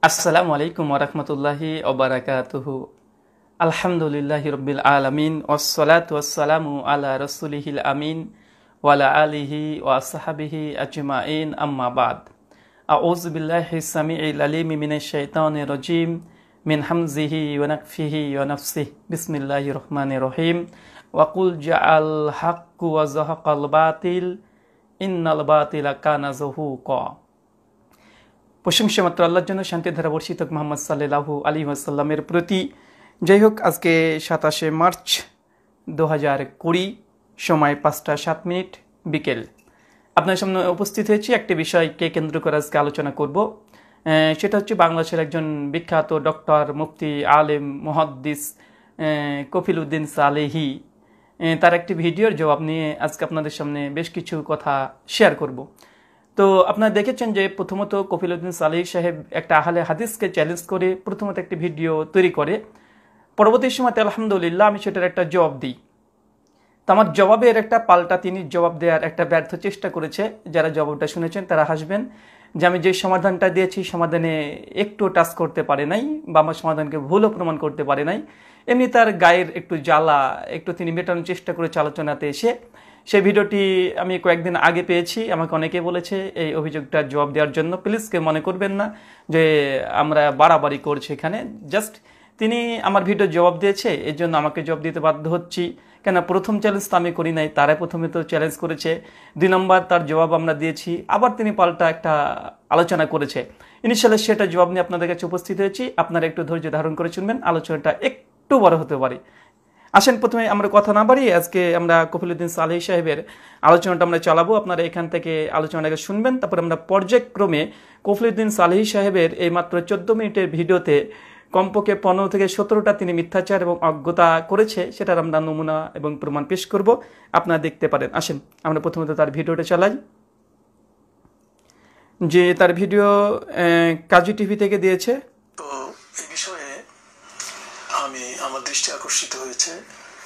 السلام عليكم ورحمة الله وبركاته الحمد لله رب العالمين والصلاة والسلام على رسوله الأمين وعلى آله وصحبه أجمعين أما بعد أعوذ بالله السميع العليم من الشيطان الرجيم من حمزه ونكفه ونفسه بسم الله الرحمن الرحيم وقل جاء الحق وزهق الباطل إن الباطل كان زهوقا মাত্র আল্লাহর জন্য শান্তি ধারা বর্ষিত মোহাম্মদ সাল্লাহ আলী আসাল্লামের প্রতি যাই হোক আজকে সাতাশে মার্চ দু হাজার কুড়ি সময় পাঁচটা সাত মিনিট বিকেল আপনার সামনে উপস্থিত হয়েছি একটি বিষয়কে কেন্দ্র করে আজকে আলোচনা করব সেটা হচ্ছে বাংলাদেশের একজন বিখ্যাত ডক্টর মুফতি আলেম মহাদ্দিস কফিল উদ্দিন সালেহি তার একটি ভিডিওর জবাব নিয়ে আজকে আপনাদের সামনে বেশ কিছু কথা শেয়ার করব তো আপনারা দেখেছেন যে প্রথমত কফিলউদ্দিন সালিহ সাহেব একটা আহলে হাদিসকে চ্যালেঞ্জ করে প্রথমত একটি ভিডিও তৈরি করে পরবর্তী সময়তে আলহামদুলিল্লাহ আমি সেটার একটা জবাব দিই তো আমার জবাবের একটা পাল্টা তিনি জবাব দেওয়ার একটা ব্যর্থ চেষ্টা করেছে যারা জবাবটা শুনেছেন তারা হাসবেন যে আমি যে সমাধানটা দিয়েছি সমাধানে একটু টাচ করতে পারে নাই বা আমার সমাধানকে ভুলও প্রমাণ করতে পারে নাই এমনি তার গায়ের একটু জ্বালা একটু তিনি মেটানোর চেষ্টা করেছে আলোচনাতে এসে সেই ভিডিওটি আমি কয়েকদিন আগে পেয়েছি আমাকে অনেকে বলেছে এই অভিযোগটা জবাব দেওয়ার জন্য প্লিজ কেউ মনে করবেন না যে আমরা বাড়াবাড়ি করছি এখানে জাস্ট তিনি আমার ভিডিও জবাব দিয়েছে এর জন্য আমাকে জবাব দিতে বাধ্য হচ্ছি কেন প্রথম চ্যালেঞ্জ তো আমি করি নাই তারাই প্রথমে তো চ্যালেঞ্জ করেছে দুই নম্বর তার জবাব আমরা দিয়েছি আবার তিনি পাল্টা একটা আলোচনা করেছে ইনিশিয়ালে সেটা জবাব নিয়ে আপনাদের কাছে উপস্থিত হয়েছি আপনারা একটু ধৈর্য ধারণ করে শুনবেন আলোচনাটা একটু বড় হতে পারে আসেন প্রথমে আমরা কথা না বাড়িয়ে আজকে আমরা কফিলুদ্দিন সালেহি সাহেবের আলোচনাটা আমরা চালাবো আপনারা এখান থেকে আলোচনাটাকে শুনবেন তারপর আমরা পর্যায়ক্রমে কফিলুদ্দিন সালেহী সাহেবের এই মাত্র চোদ্দ মিনিটের ভিডিওতে কমপক্ষে পনেরো থেকে সতেরোটা তিনি মিথ্যাচার এবং অজ্ঞতা করেছে সেটার আমরা নমুনা এবং প্রমাণ পেশ করব আপনারা দেখতে পারেন আসেন আমরা প্রথমত তার ভিডিওটা চালাই যে তার ভিডিও কাজী টিভি থেকে দিয়েছে তো এই বিষয়ে আমার দৃষ্টি আকর্ষিত হয়েছে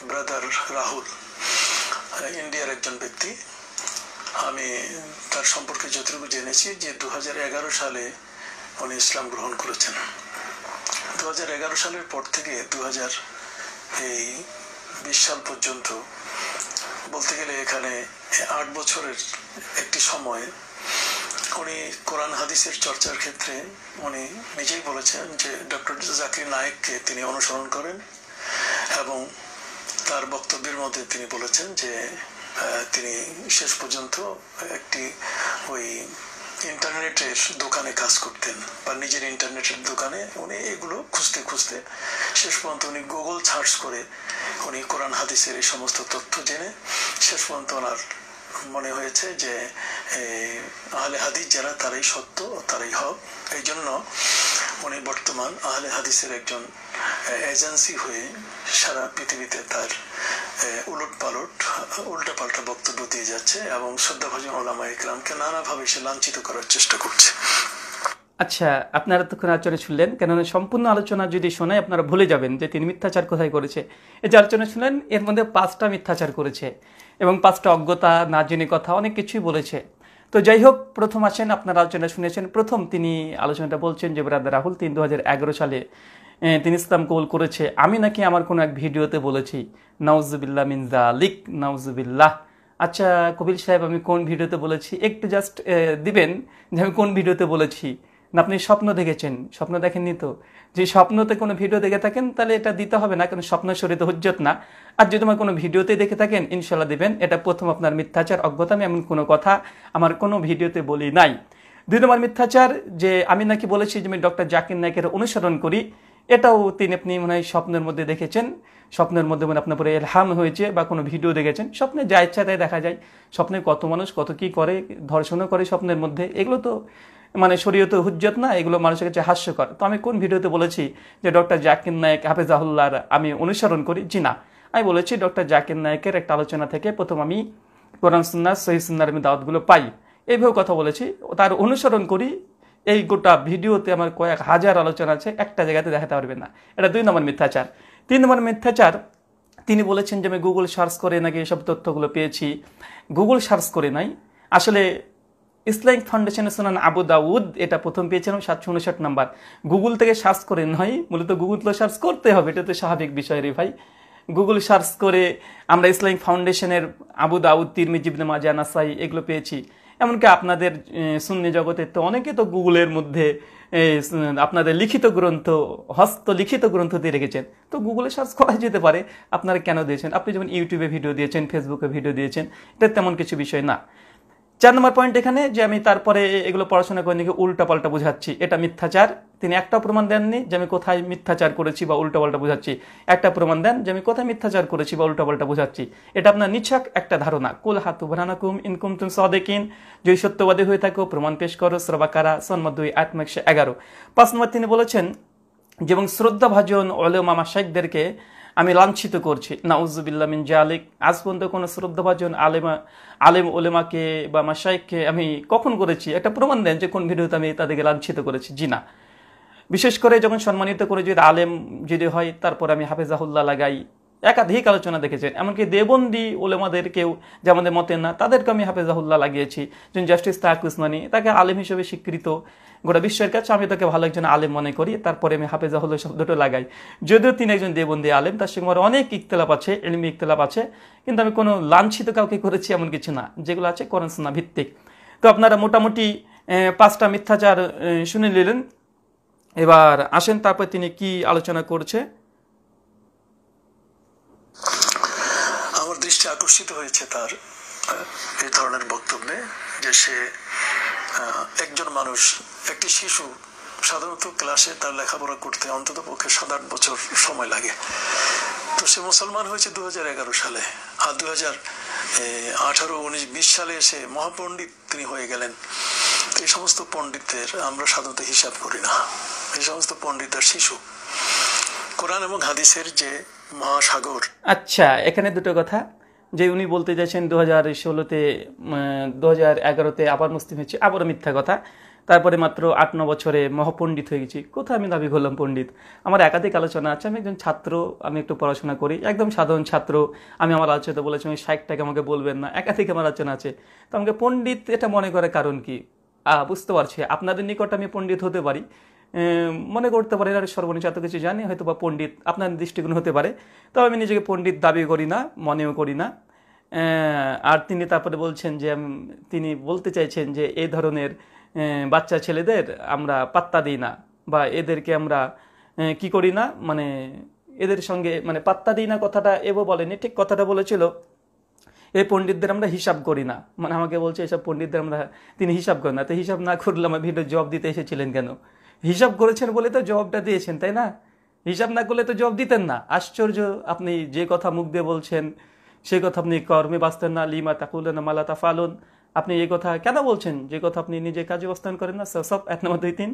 ব্রাদার রাহুল ইন্ডিয়ার একজন ব্যক্তি আমি তার সম্পর্কে যতটুকু জেনেছি যে দু সালে উনি ইসলাম গ্রহণ করেছেন দু সালের পর থেকে দু এই বিশ সাল পর্যন্ত বলতে গেলে এখানে আট বছরের একটি সময় উনি কোরআন হাদিসের চর্চার ক্ষেত্রে উনি নিজেই বলেছেন যে ডক্টর জাকির নায়েককে তিনি অনুসরণ করেন এবং তার বক্তব্যের মধ্যে তিনি বলেছেন যে তিনি শেষ পর্যন্ত একটি ওই ইন্টারনেটের দোকানে কাজ করতেন বা নিজের ইন্টারনেটের দোকানে উনি এগুলো খুঁজতে খুঁজতে শেষ পর্যন্ত উনি গুগল সার্চ করে উনি কোরআন হাদিসের এই সমস্ত তথ্য জেনে শেষ পর্যন্ত ওনার মনে হয়েছে যে আহলে হাদিস যারা তারাই সত্য তারাই হক এই জন্য উনি বর্তমান আহলে হাদিসের একজন এজেন্সি হয়ে সারা পৃথিবীতে তার উলট পালট উল্টা পাল্টা বক্তব্য দিয়ে যাচ্ছে এবং শ্রদ্ধাভাজন ওলামা ইকরামকে নানাভাবে সে লাঞ্ছিত করার চেষ্টা করছে আচ্ছা আপনারা তখন আলোচনা শুনলেন কেননা সম্পূর্ণ আলোচনা যদি শোনায় আপনারা ভুলে যাবেন যে তিনি মিথ্যাচার কোথায় করেছে এই যে আলোচনা শুনলেন এর মধ্যে পাঁচটা মিথ্যাচার করেছে এবং পাঁচটা অজ্ঞতা না জেনে কথা অনেক কিছুই বলেছে তো যাই হোক প্রথম আসেন আপনারা আলোচনা শুনেছেন প্রথম তিনি আলোচনাটা বলছেন যে ব্রাদার রাহুল তিনি দু সালে তিনি ইসলাম কবুল করেছে আমি নাকি আমার কোনো এক ভিডিওতে বলেছি নাউজুবিল্লা মিন জালিক নাউজুবিল্লাহ আচ্ছা কবির সাহেব আমি কোন ভিডিওতে বলেছি একটু জাস্ট দিবেন যে আমি কোন ভিডিওতে বলেছি না আপনি স্বপ্ন দেখেছেন স্বপ্ন দেখেননি তো যে স্বপ্নতে কোনো ভিডিও দেখে থাকেন তাহলে এটা দিতে হবে না কারণ স্বপ্ন শরীর হজ্জত না আর যদি আমার কোনো ভিডিওতে দেখে থাকেন ইনশাল্লাহ দেবেন এটা প্রথম আপনার মিথ্যাচার অজ্ঞতা আমি এমন কোনো কথা আমার কোনো ভিডিওতে বলি নাই দুই নম্বর মিথ্যাচার যে আমি নাকি বলেছি যে আমি ডক্টর জাকির নায়কের অনুসরণ করি এটাও তিনি আপনি মনে হয় স্বপ্নের মধ্যে দেখেছেন স্বপ্নের মধ্যে মানে আপনার পরে এলহাম হয়েছে বা কোনো ভিডিও দেখেছেন স্বপ্নে যা ইচ্ছা তাই দেখা যায় স্বপ্নে কত মানুষ কত কি করে ধর্ষণও করে স্বপ্নের মধ্যে এগুলো তো মানে শরীয়ত হুজ্জত না এগুলো মানুষের কাছে হাস্যকর তো আমি কোন ভিডিওতে বলেছি যে ডক্টর জাকির হাফেজ হাফেজাহুল্লার আমি অনুসরণ করি জি না আমি বলেছি ডক্টর জাকির নায়কের একটা আলোচনা থেকে প্রথম আমি কোরআন সুন্নার সহি সুন্নার আমি দাওয়াতগুলো পাই এইভাবে কথা বলেছি তার অনুসরণ করি এই গোটা ভিডিওতে আমার কয়েক হাজার আলোচনা আছে একটা জায়গাতে দেখাতে পারবে না এটা দুই নম্বর মিথ্যাচার তিন নম্বর মিথ্যাচার তিনি বলেছেন যে আমি গুগল সার্চ করে নাকি এসব তথ্যগুলো পেয়েছি গুগল সার্চ করে নাই আসলে ইসলামিক ফাউন্ডেশনের শোনান আবু দাউদ এটা প্রথম পেয়েছিলাম সাতশো উনষাট নাম্বার গুগল থেকে সার্চ করে নয় মূলত গুগল তো সার্চ করতে হবে এটা তো স্বাভাবিক বিষয় রে ভাই গুগল সার্চ করে আমরা ইসলামিক ফাউন্ডেশনের আবু দাউদ তিরমিজিবনে মাজা নাসাই এগুলো পেয়েছি এমনকি আপনাদের শূন্য জগতের তো অনেকে তো গুগলের মধ্যে আপনাদের লিখিত গ্রন্থ হস্তলিখিত গ্রন্থ দিয়ে রেখেছেন তো গুগলে সার্চ করা যেতে পারে আপনারা কেন দিয়েছেন আপনি যেমন ইউটিউবে ভিডিও দিয়েছেন ফেসবুকে ভিডিও দিয়েছেন এটা তেমন কিছু বিষয় না চার নম্বর পয়েন্ট এখানে যে আমি তারপরে এগুলো পড়াশোনা করে নাকি পাল্টা বোঝাচ্ছি এটা মিথ্যাচার তিনি একটা প্রমাণ দেননি যে আমি কোথায় মিথ্যাচার করেছি বা পাল্টা বোঝাচ্ছি একটা প্রমাণ দেন যে আমি কোথায় মিথ্যাচার করেছি বা পাল্টা বোঝাচ্ছি এটা আপনার নিছক একটা ধারণা কুল হাতু বানানাকুম ইনকুম তুম সদেকিন যদি সত্যবাদী হয়ে থাকো প্রমাণ পেশ করো শ্রবাকারা সন্মদ দুই আত্ম একশো এগারো পাঁচ নম্বর তিনি বলেছেন এবং শ্রদ্ধাভাজন ওলেমা মাসাইকদেরকে আমি লাঞ্ছিত করছি নাউজুবিল্লা মিন জালিক আজ পর্যন্ত কোনো শ্রদ্ধাভাজন আলেমা আলেম ওলেমাকে বা মাসাইককে আমি কখন করেছি একটা প্রমাণ দেন যে কোন ভিডিওতে আমি তাদেরকে লাঞ্ছিত করেছি জি না বিশেষ করে যখন সম্মানিত করে যদি আলেম যদি হয় তারপর আমি হাফেজাহুল্লাহ লাগাই একাধিক আলোচনা দেখেছেন এমনকি দেবন্দি ওলেমাদেরকেও যে আমাদের মতে না তাদেরকে আমি হাফেজাহুল্লাহ লাগিয়েছি যেন জাস্টিস তাহাক উসমানি তাকে আলেম হিসেবে স্বীকৃত গোটা বিশ্বের কাছে আমি তাকে ভালো একজন আলেম মনে করি তারপরে আমি হাফেজাহুল্লাহ শব্দটা লাগাই যদিও তিনি একজন দেবন্দি আলেম তার সঙ্গে আমার অনেক ইকতলাপ আছে এলমি ইকতলাপ আছে কিন্তু আমি কোনো লাঞ্ছিত কাউকে করেছি এমন কিছু না যেগুলো আছে করণসোনা ভিত্তিক তো আপনারা মোটামুটি পাঁচটা মিথ্যাচার শুনে নিলেন এবার আসেন তারপর তিনি কি আলোচনা করছে আমার দৃষ্টি আকর্ষিত হয়েছে তার এই ধরনের বক্তব্যে যে সে একজন মানুষ একটি শিশু সাধারণত ক্লাসে তার লেখাপড়া করতে অন্তত পক্ষে সাত আট বছর সময় লাগে তো সে মুসলমান হয়েছে দু সালে আর দু হাজার আঠারো উনিশ বিশ সালে এসে মহাপণ্ডিত তিনি হয়ে গেলেন এই সমস্ত পণ্ডিতদের আমরা সাধারণত হিসাব করি না এই সমস্ত পণ্ডিতদের শিশু কোরআন এবং হাদিসের যে মহাসাগর আচ্ছা এখানে দুটো কথা যে উনি বলতে চাইছেন দু হাজার ষোলোতে দু হাজার এগারোতে আবার মুসলিম হয়েছে আবারও মিথ্যা কথা তারপরে মাত্র আট ন বছরে মহাপণ্ডিত হয়ে গেছি কোথায় আমি দাবি করলাম পণ্ডিত আমার একাধিক আলোচনা আছে আমি একজন ছাত্র আমি একটু পড়াশোনা করি একদম সাধারণ ছাত্র আমি আমার আলোচনাতে বলেছি আমি ষাটটাকে আমাকে বলবেন না একাধিক আমার আলোচনা আছে তো আমাকে পণ্ডিত এটা মনে করে কারণ কি বুঝতে পারছি আপনাদের নিকট আমি পণ্ডিত হতে পারি মনে করতে পারি আর সর্বনিচ এত কিছু জানি হয়তো বা পণ্ডিত আপনার দৃষ্টিকোণ হতে পারে তবে আমি নিজেকে পণ্ডিত দাবি করি না মনেও করি না আর তিনি তারপরে বলছেন যে তিনি বলতে চাইছেন যে এই ধরনের বাচ্চা ছেলেদের আমরা পাত্তা দিই না বা এদেরকে আমরা কি করি না মানে এদের সঙ্গে মানে পাত্তা দিই না কথাটা এবো বলেনি ঠিক কথাটা বলেছিল এই পণ্ডিতদের আমরা হিসাব করি না মানে আমাকে বলছে এসব পণ্ডিতদের আমরা তিনি হিসাব করেন না তো হিসাব না করলে আমার ভিডিও জব দিতে এসেছিলেন কেন হিসাব করেছেন বলে তো জবাবটা দিয়েছেন তাই না হিসাব না করলে তো জবাব দিতেন না আশ্চর্য আপনি যে কথা মুখ দিয়ে বলছেন সে কথা আপনি কর্মে বাঁচতেন না লিমা তাকুলেন মালা ফালুন আপনি এই কথা কেন বলছেন যে কথা আপনি নিজে কাজে অবস্থান করেন না সব এক নম্বর দুই তিন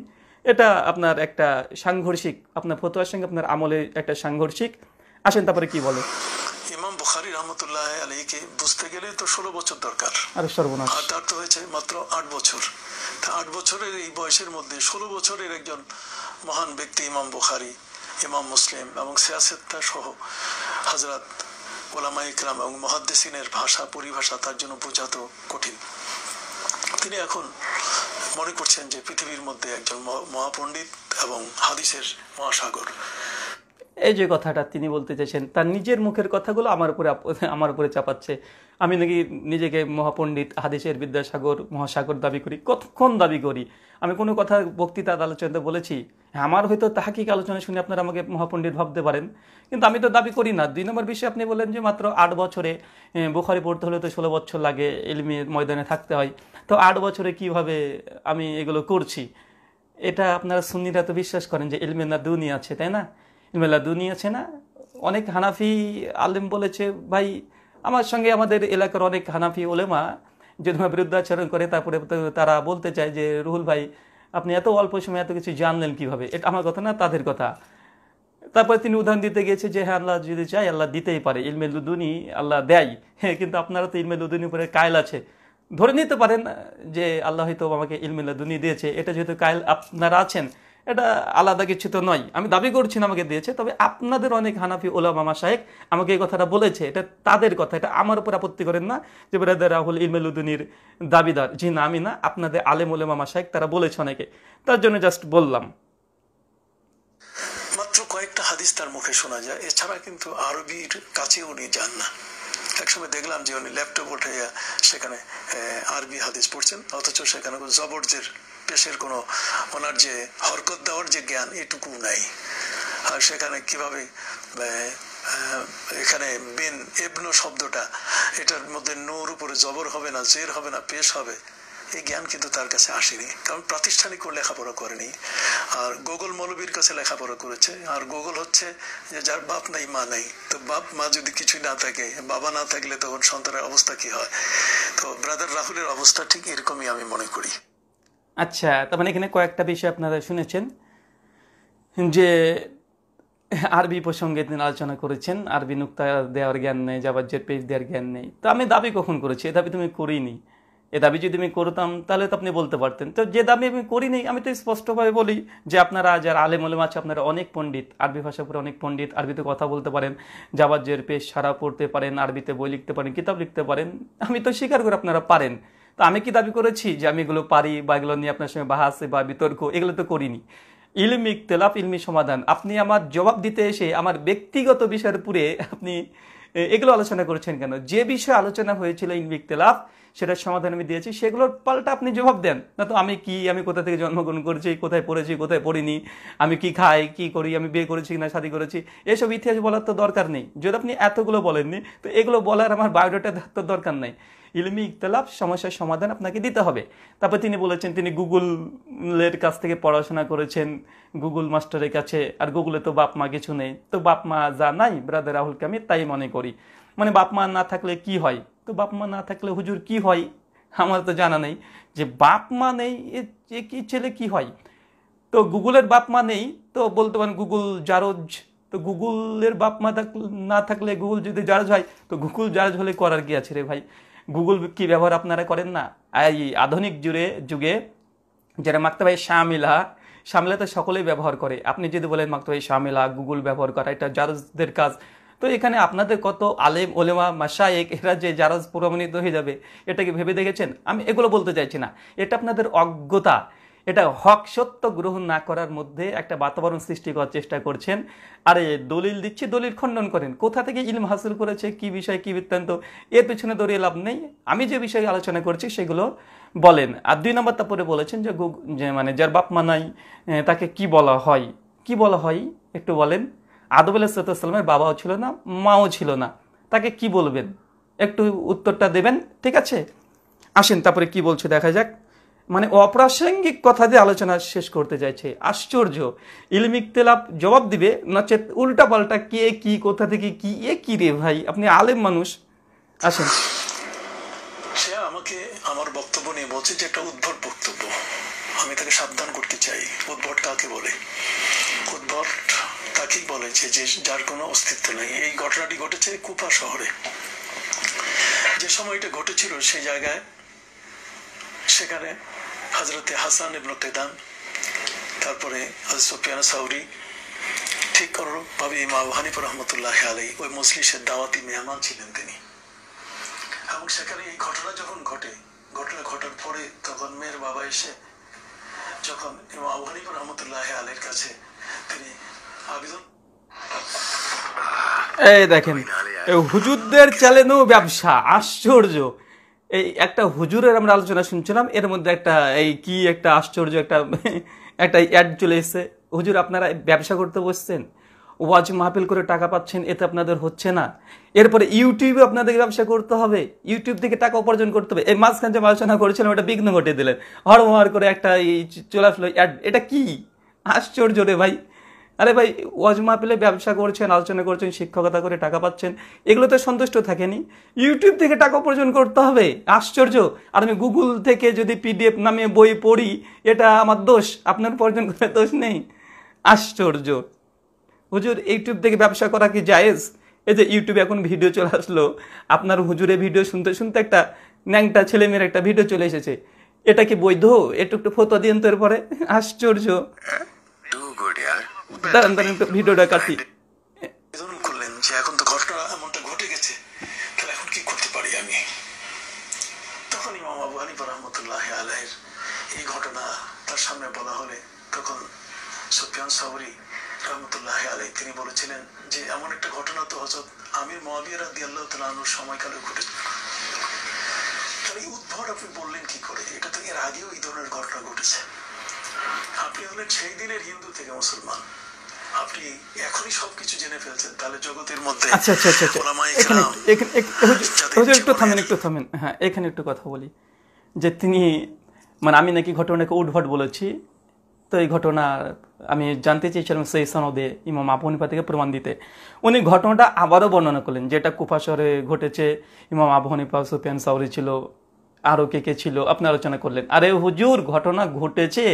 এটা আপনার একটা সাংঘর্ষিক আপনার ফতোয়ার সঙ্গে আপনার আমলে একটা সাংঘর্ষিক আসেন তারপরে কি বলে ইমাম বুখারি রহমতুল্লাহ আলীকে বুঝতে গেলে তো ষোলো বছর দরকার আর তার তো হয়েছে মাত্র আট বছর তা আট বছরের এই বয়সের মধ্যে ষোলো বছরের একজন মহান ব্যক্তি ইমাম বুখারি ইমাম মুসলিম এবং সিয়াসেত্তা সহ হাজরাত ওলামা ইকরাম এবং মহাদ্দেসিনের ভাষা পরিভাষা তার জন্য বোঝা তো কঠিন তিনি এখন মনে করছেন যে পৃথিবীর মধ্যে একজন মহাপণ্ডিত এবং হাদিসের মহাসাগর এই যে কথাটা তিনি বলতে চাইছেন তার নিজের মুখের কথাগুলো আমার উপরে আমার উপরে চাপাচ্ছে আমি নাকি নিজেকে মহাপণ্ডিত হাদিসের বিদ্যাসাগর মহাসাগর দাবি করি কতক্ষণ দাবি করি আমি কোনো কথা বক্তৃতা আলোচনাতে বলেছি হ্যাঁ, আমার হয়তো তাহাকিক আলোচনা শুনে আপনারা আমাকে মহাপণ্ডিত ভাবতে পারেন কিন্তু আমি তো দাবি করি না দুই নম্বর বিষয়ে আপনি বলেন যে মাত্র আট বছরে বুখারি পড়তে হলে তো ষোলো বছর লাগে এলমি ময়দানে থাকতে হয় তো আট বছরে কিভাবে আমি এগুলো করছি এটা আপনারা সুন্নিরা তো বিশ্বাস করেন যে এলমেনা দুনিয়া আছে তাই না মেলাদু আছে না অনেক হানাফি আলেম বলেছে ভাই আমার সঙ্গে আমাদের এলাকার অনেক হানাফি ওলেমা যদি বিরুদ্ধাচরণ করে তারপরে তারা বলতে চায় যে রুহুল ভাই আপনি এত অল্প সময় এত কিছু জানলেন কিভাবে এটা আমার কথা না তাদের কথা তারপরে তিনি উদাহরণ দিতে গেছে যে হ্যাঁ আল্লাহ যদি চাই আল্লাহ দিতেই পারে ইলমেল লুদুনি আল্লাহ দেয় হ্যাঁ কিন্তু আপনারা তো ইলমেল লুদুনি উপরে কায়ল আছে ধরে নিতে পারেন যে আল্লাহ হয়তো আমাকে ইলমেল লুদুনি দিয়েছে এটা যেহেতু কায়ল আপনারা আছেন এটা আলাদা কিছু তো নয় আমি দাবি করছি না আমাকে দিয়েছে তবে আপনাদের অনেক হানাফি ওলা মামা সাহেব আমাকে এই কথাটা বলেছে এটা তাদের কথা এটা আমার উপর আপত্তি করেন না যে বেরাদার রাহুল ইলমেলুদ্দিনীর দাবিদার জি না আমি না আপনাদের আলেম ওলে মামা সাহেব তারা বলেছে অনেকে তার জন্য জাস্ট বললাম মাত্র কয়েকটা হাদিস তার মুখে শোনা যায় এছাড়া কিন্তু আরবির কাছে উনি যান না একসময় দেখলাম যে উনি ল্যাপটপ উঠে সেখানে আরবি হাদিস পড়ছেন অথচ সেখানে জবরজের পেশের কোনো ওনার যে হরকত দেওয়ার যে জ্ঞান এটুকু নাই আর সেখানে কিভাবে এখানে বেন এবনো শব্দটা এটার মধ্যে নোর উপরে জবর হবে না জের হবে না পেশ হবে এই জ্ঞান কিন্তু তার কাছে আসেনি কারণ প্রাতিষ্ঠানিক লেখাপড়া করেনি আর গোগল মৌলবীর কাছে লেখাপড়া করেছে আর গোগল হচ্ছে যে যার বাপ নাই মা নাই তো বাপ মা যদি কিছুই না থাকে বাবা না থাকলে তখন সন্তানের অবস্থা কি হয় তো ব্রাদার রাহুলের অবস্থা ঠিক এরকমই আমি মনে করি আচ্ছা তার মানে এখানে কয়েকটা বিষয় আপনারা শুনেছেন যে আরবি প্রসঙ্গে তিনি আলোচনা করেছেন আরবি নুক্তা দেওয়ার জ্ঞান নেই যাবার জের পেজ দেওয়ার জ্ঞান নেই তো আমি দাবি কখন করেছি এ দাবি তুমি করিনি এ দাবি যদি আমি করতাম তাহলে তো আপনি বলতে পারতেন তো যে দাবি আমি করিনি আমি তো স্পষ্টভাবে বলি যে আপনারা যার আলেম আলেম আছে আপনারা অনেক পণ্ডিত আরবি ভাষা পড়ে অনেক পণ্ডিত আরবিতে কথা বলতে পারেন যাবার জের পেশ সারা পড়তে পারেন আরবিতে বই লিখতে পারেন কিতাব লিখতে পারেন আমি তো স্বীকার করি আপনারা পারেন তো আমি কি দাবি করেছি যে আমি এগুলো পারি বা এগুলো নিয়ে আপনার সঙ্গে বাহাসে বা বিতর্ক এগুলো তো করিনি ইলমিক তেলাফ ইলমি সমাধান আপনি আমার জবাব দিতে এসে আমার ব্যক্তিগত বিষয়ের পুরে আপনি এগুলো আলোচনা করেছেন কেন যে বিষয়ে আলোচনা হয়েছিল ইলমিক তেলাপ সেটার সমাধান আমি দিয়েছি সেগুলোর পাল্টা আপনি জবাব দেন না তো আমি কি আমি কোথা থেকে জন্মগ্রহণ করেছি কোথায় পড়েছি কোথায় পড়িনি আমি কি খাই কি করি আমি বিয়ে করেছি না শাদি করেছি এসব ইতিহাস বলার তো দরকার নেই যদি আপনি এতগুলো বলেননি তো এগুলো বলার আমার বায়োডাটা তো দরকার নেই ইলমি ইকতলাপ সমস্যার সমাধান আপনাকে দিতে হবে তারপর তিনি বলেছেন তিনি গুগলের কাছ থেকে পড়াশোনা করেছেন গুগল মাস্টারের কাছে আর গুগলে তো বাপ মা কিছু নেই তো বাপ মা যা নাই ব্রাদার রাহুলকে আমি তাই মনে করি মানে বাপ মা না থাকলে কি হয় তো বাপ মা না থাকলে হুজুর কি হয় আমার তো জানা নেই যে বাপ মা নেই এ কি ছেলে কি হয় তো গুগলের বাপ মা নেই তো বলতে পারেন গুগল জারজ তো গুগলের বাপ মা না থাকলে গুগল যদি জারজ হয় তো গুগল জারজ হলে করার কি আছে রে ভাই গুগল কি ব্যবহার আপনারা করেন না এই আধুনিক যুগে যুগে যারা মাক্তাবাই শামিলা শামিলা তো সকলেই ব্যবহার করে আপনি যদি বলেন মাক্তাবাই শামিলা গুগল ব্যবহার করা এটা জারজদের কাজ তো এখানে আপনাদের কত আলেম ওলেমা মাসায়েক এরা যে যারা প্রমাণিত হয়ে যাবে এটাকে ভেবে দেখেছেন আমি এগুলো বলতে চাইছি না এটা আপনাদের অজ্ঞতা এটা হক সত্য গ্রহণ না করার মধ্যে একটা বাতাবরণ সৃষ্টি করার চেষ্টা করছেন আরে দলিল দিচ্ছি দলিল খণ্ডন করেন কোথা থেকে ইলম হাসিল করেছে কি বিষয় কি বৃত্তান্ত এর পেছনে দৌড়িয়ে লাভ নেই আমি যে বিষয়ে আলোচনা করছি সেগুলো বলেন আর দুই নম্বর তারপরে বলেছেন যে যে মানে যার বাপ মানাই তাকে কি বলা হয় কি বলা হয় একটু বলেন আদব আলাহিসামের বাবাও ছিল না মাও ছিল না তাকে কি বলবেন একটু উত্তরটা দেবেন ঠিক আছে আসেন তারপরে কি বলছে দেখা যাক মানে অপ্রাসঙ্গিক কথা দিয়ে আলোচনা শেষ করতে চাইছে আশ্চর্য ইলমিক তেলাপ জবাব দিবে নচেত পাল্টা কে কি কোথা থেকে কি এ কি রে ভাই আপনি আলেম মানুষ আসেন সে আমাকে আমার বক্তব্য নিয়ে বলছে যে একটা উদ্ভট বক্তব্য আমি তাকে সাবধান করতে চাই উদ্ভট কাকে বলে উদ্ভট তাকে বলেছে যে যার কোনো অস্তিত্ব নেই এই ঘটনাটি ঘটেছে কুপা শহরে যে সময়টা ঘটেছিল সে জায়গায় সেখানে হজরতে হাসান ইবনু কেদান তারপরে সফিয়ান সাউরি ঠিক অনুরূপভাবে ইমা হানিফুর রহমতুল্লাহ আলী ওই মজলিসের দাওয়াতি মেহমান ছিলেন তিনি এবং সেখানে এই ঘটনা যখন ঘটে ঘটনা ঘটার পরে তখন মেয়ের বাবা এসে যখন ইমাম আবু রহমতুল্লাহ আলীর কাছে তিনি আবেদন এই দেখেন হুজুরদের চ্যালেঞ্জ ব্যবসা আশ্চর্য এই একটা হুজুরের আমরা আলোচনা শুনছিলাম এর মধ্যে একটা এই কি একটা আশ্চর্য একটা একটা অ্যাড চলে এসেছে হুজুর আপনারা ব্যবসা করতে বসছেন ওয়াজ মাহফিল করে টাকা পাচ্ছেন এতে আপনাদের হচ্ছে না এরপরে ইউটিউবে আপনাদের ব্যবসা করতে হবে ইউটিউব থেকে টাকা উপার্জন করতে হবে এই মাঝখান যে আলোচনা করেছিলাম এটা বিঘ্ন ঘটে দিলেন মহার করে একটা এই চলে আসলো অ্যাড এটা কি আশ্চর্য রে ভাই আরে ভাই ওয়াজ মাহফিলে ব্যবসা করছেন আলোচনা করছেন শিক্ষকতা করে টাকা পাচ্ছেন এগুলো তো সন্তুষ্ট থাকেনি ইউটিউব থেকে টাকা উপার্জন করতে হবে আশ্চর্য আর আমি গুগল থেকে যদি পিডিএফ নামে বই পড়ি এটা আমার দোষ আপনার উপার্জন করে দোষ নেই আশ্চর্য হুজুর ইউটিউব থেকে ব্যবসা করা কি জায়েজ এই যে ইউটিউবে এখন ভিডিও চলে আসলো আপনার হুজুরে ভিডিও শুনতে শুনতে একটা ন্যাংটা ছেলেমেয়ের একটা ভিডিও চলে এসেছে এটা কি বৈধ একটু একটু ফতো দিন তো এরপরে আশ্চর্য দাঁড়ান দাঁড়ান ভিডিওটা কাটি করলেন যে এখন তো ঘটনা এমনটা ঘটে গেছে তাহলে এখন কি করতে পারি আমি তখন ইমাম আবু হানিফা রহমতুল্লাহ আলাইয়ের এই ঘটনা তার সামনে বলা হলে তখন সুফিয়ান সাউরি রহমতুল্লাহ আলাই তিনি বলেছিলেন যে এমন একটা ঘটনা তো হজরত আমির মহাবিয়া রাদি আল্লাহ তালুর সময়কালে ঘটেছে তাহলে উদ্ভট আপনি বললেন কি করে এটা তো এর আগেও এই ধরনের ঘটনা ঘটেছে আপনি হলেন সেই দিনের হিন্দু থেকে মুসলমান আপনি এখনই সবকিছু জেনে ফেলছেন তাহলে জগতের মধ্যে আচ্ছা আচ্ছা আচ্ছা, আচ্ছা। এখানে এখানে একটু থামেন একটু থামেন হ্যাঁ এখানে একটু কথা বলি যে তিনি মানে আমি নাকি ঘটনাকে উদ্ভট বলেছি তো এই ঘটনা আমি জানতে চেয়েছিলাম সেই সনদে ইমাম আবু থেকে প্রমাণ দিতে উনি ঘটনাটা আবারও বর্ণনা করলেন যেটা কুফা ঘটেছে ইমাম আবু হানিফা সুফিয়ান সাউরি ছিল আরও কে কে ছিল আপনি আলোচনা করলেন আরে হুজুর ঘটনা ঘটেছে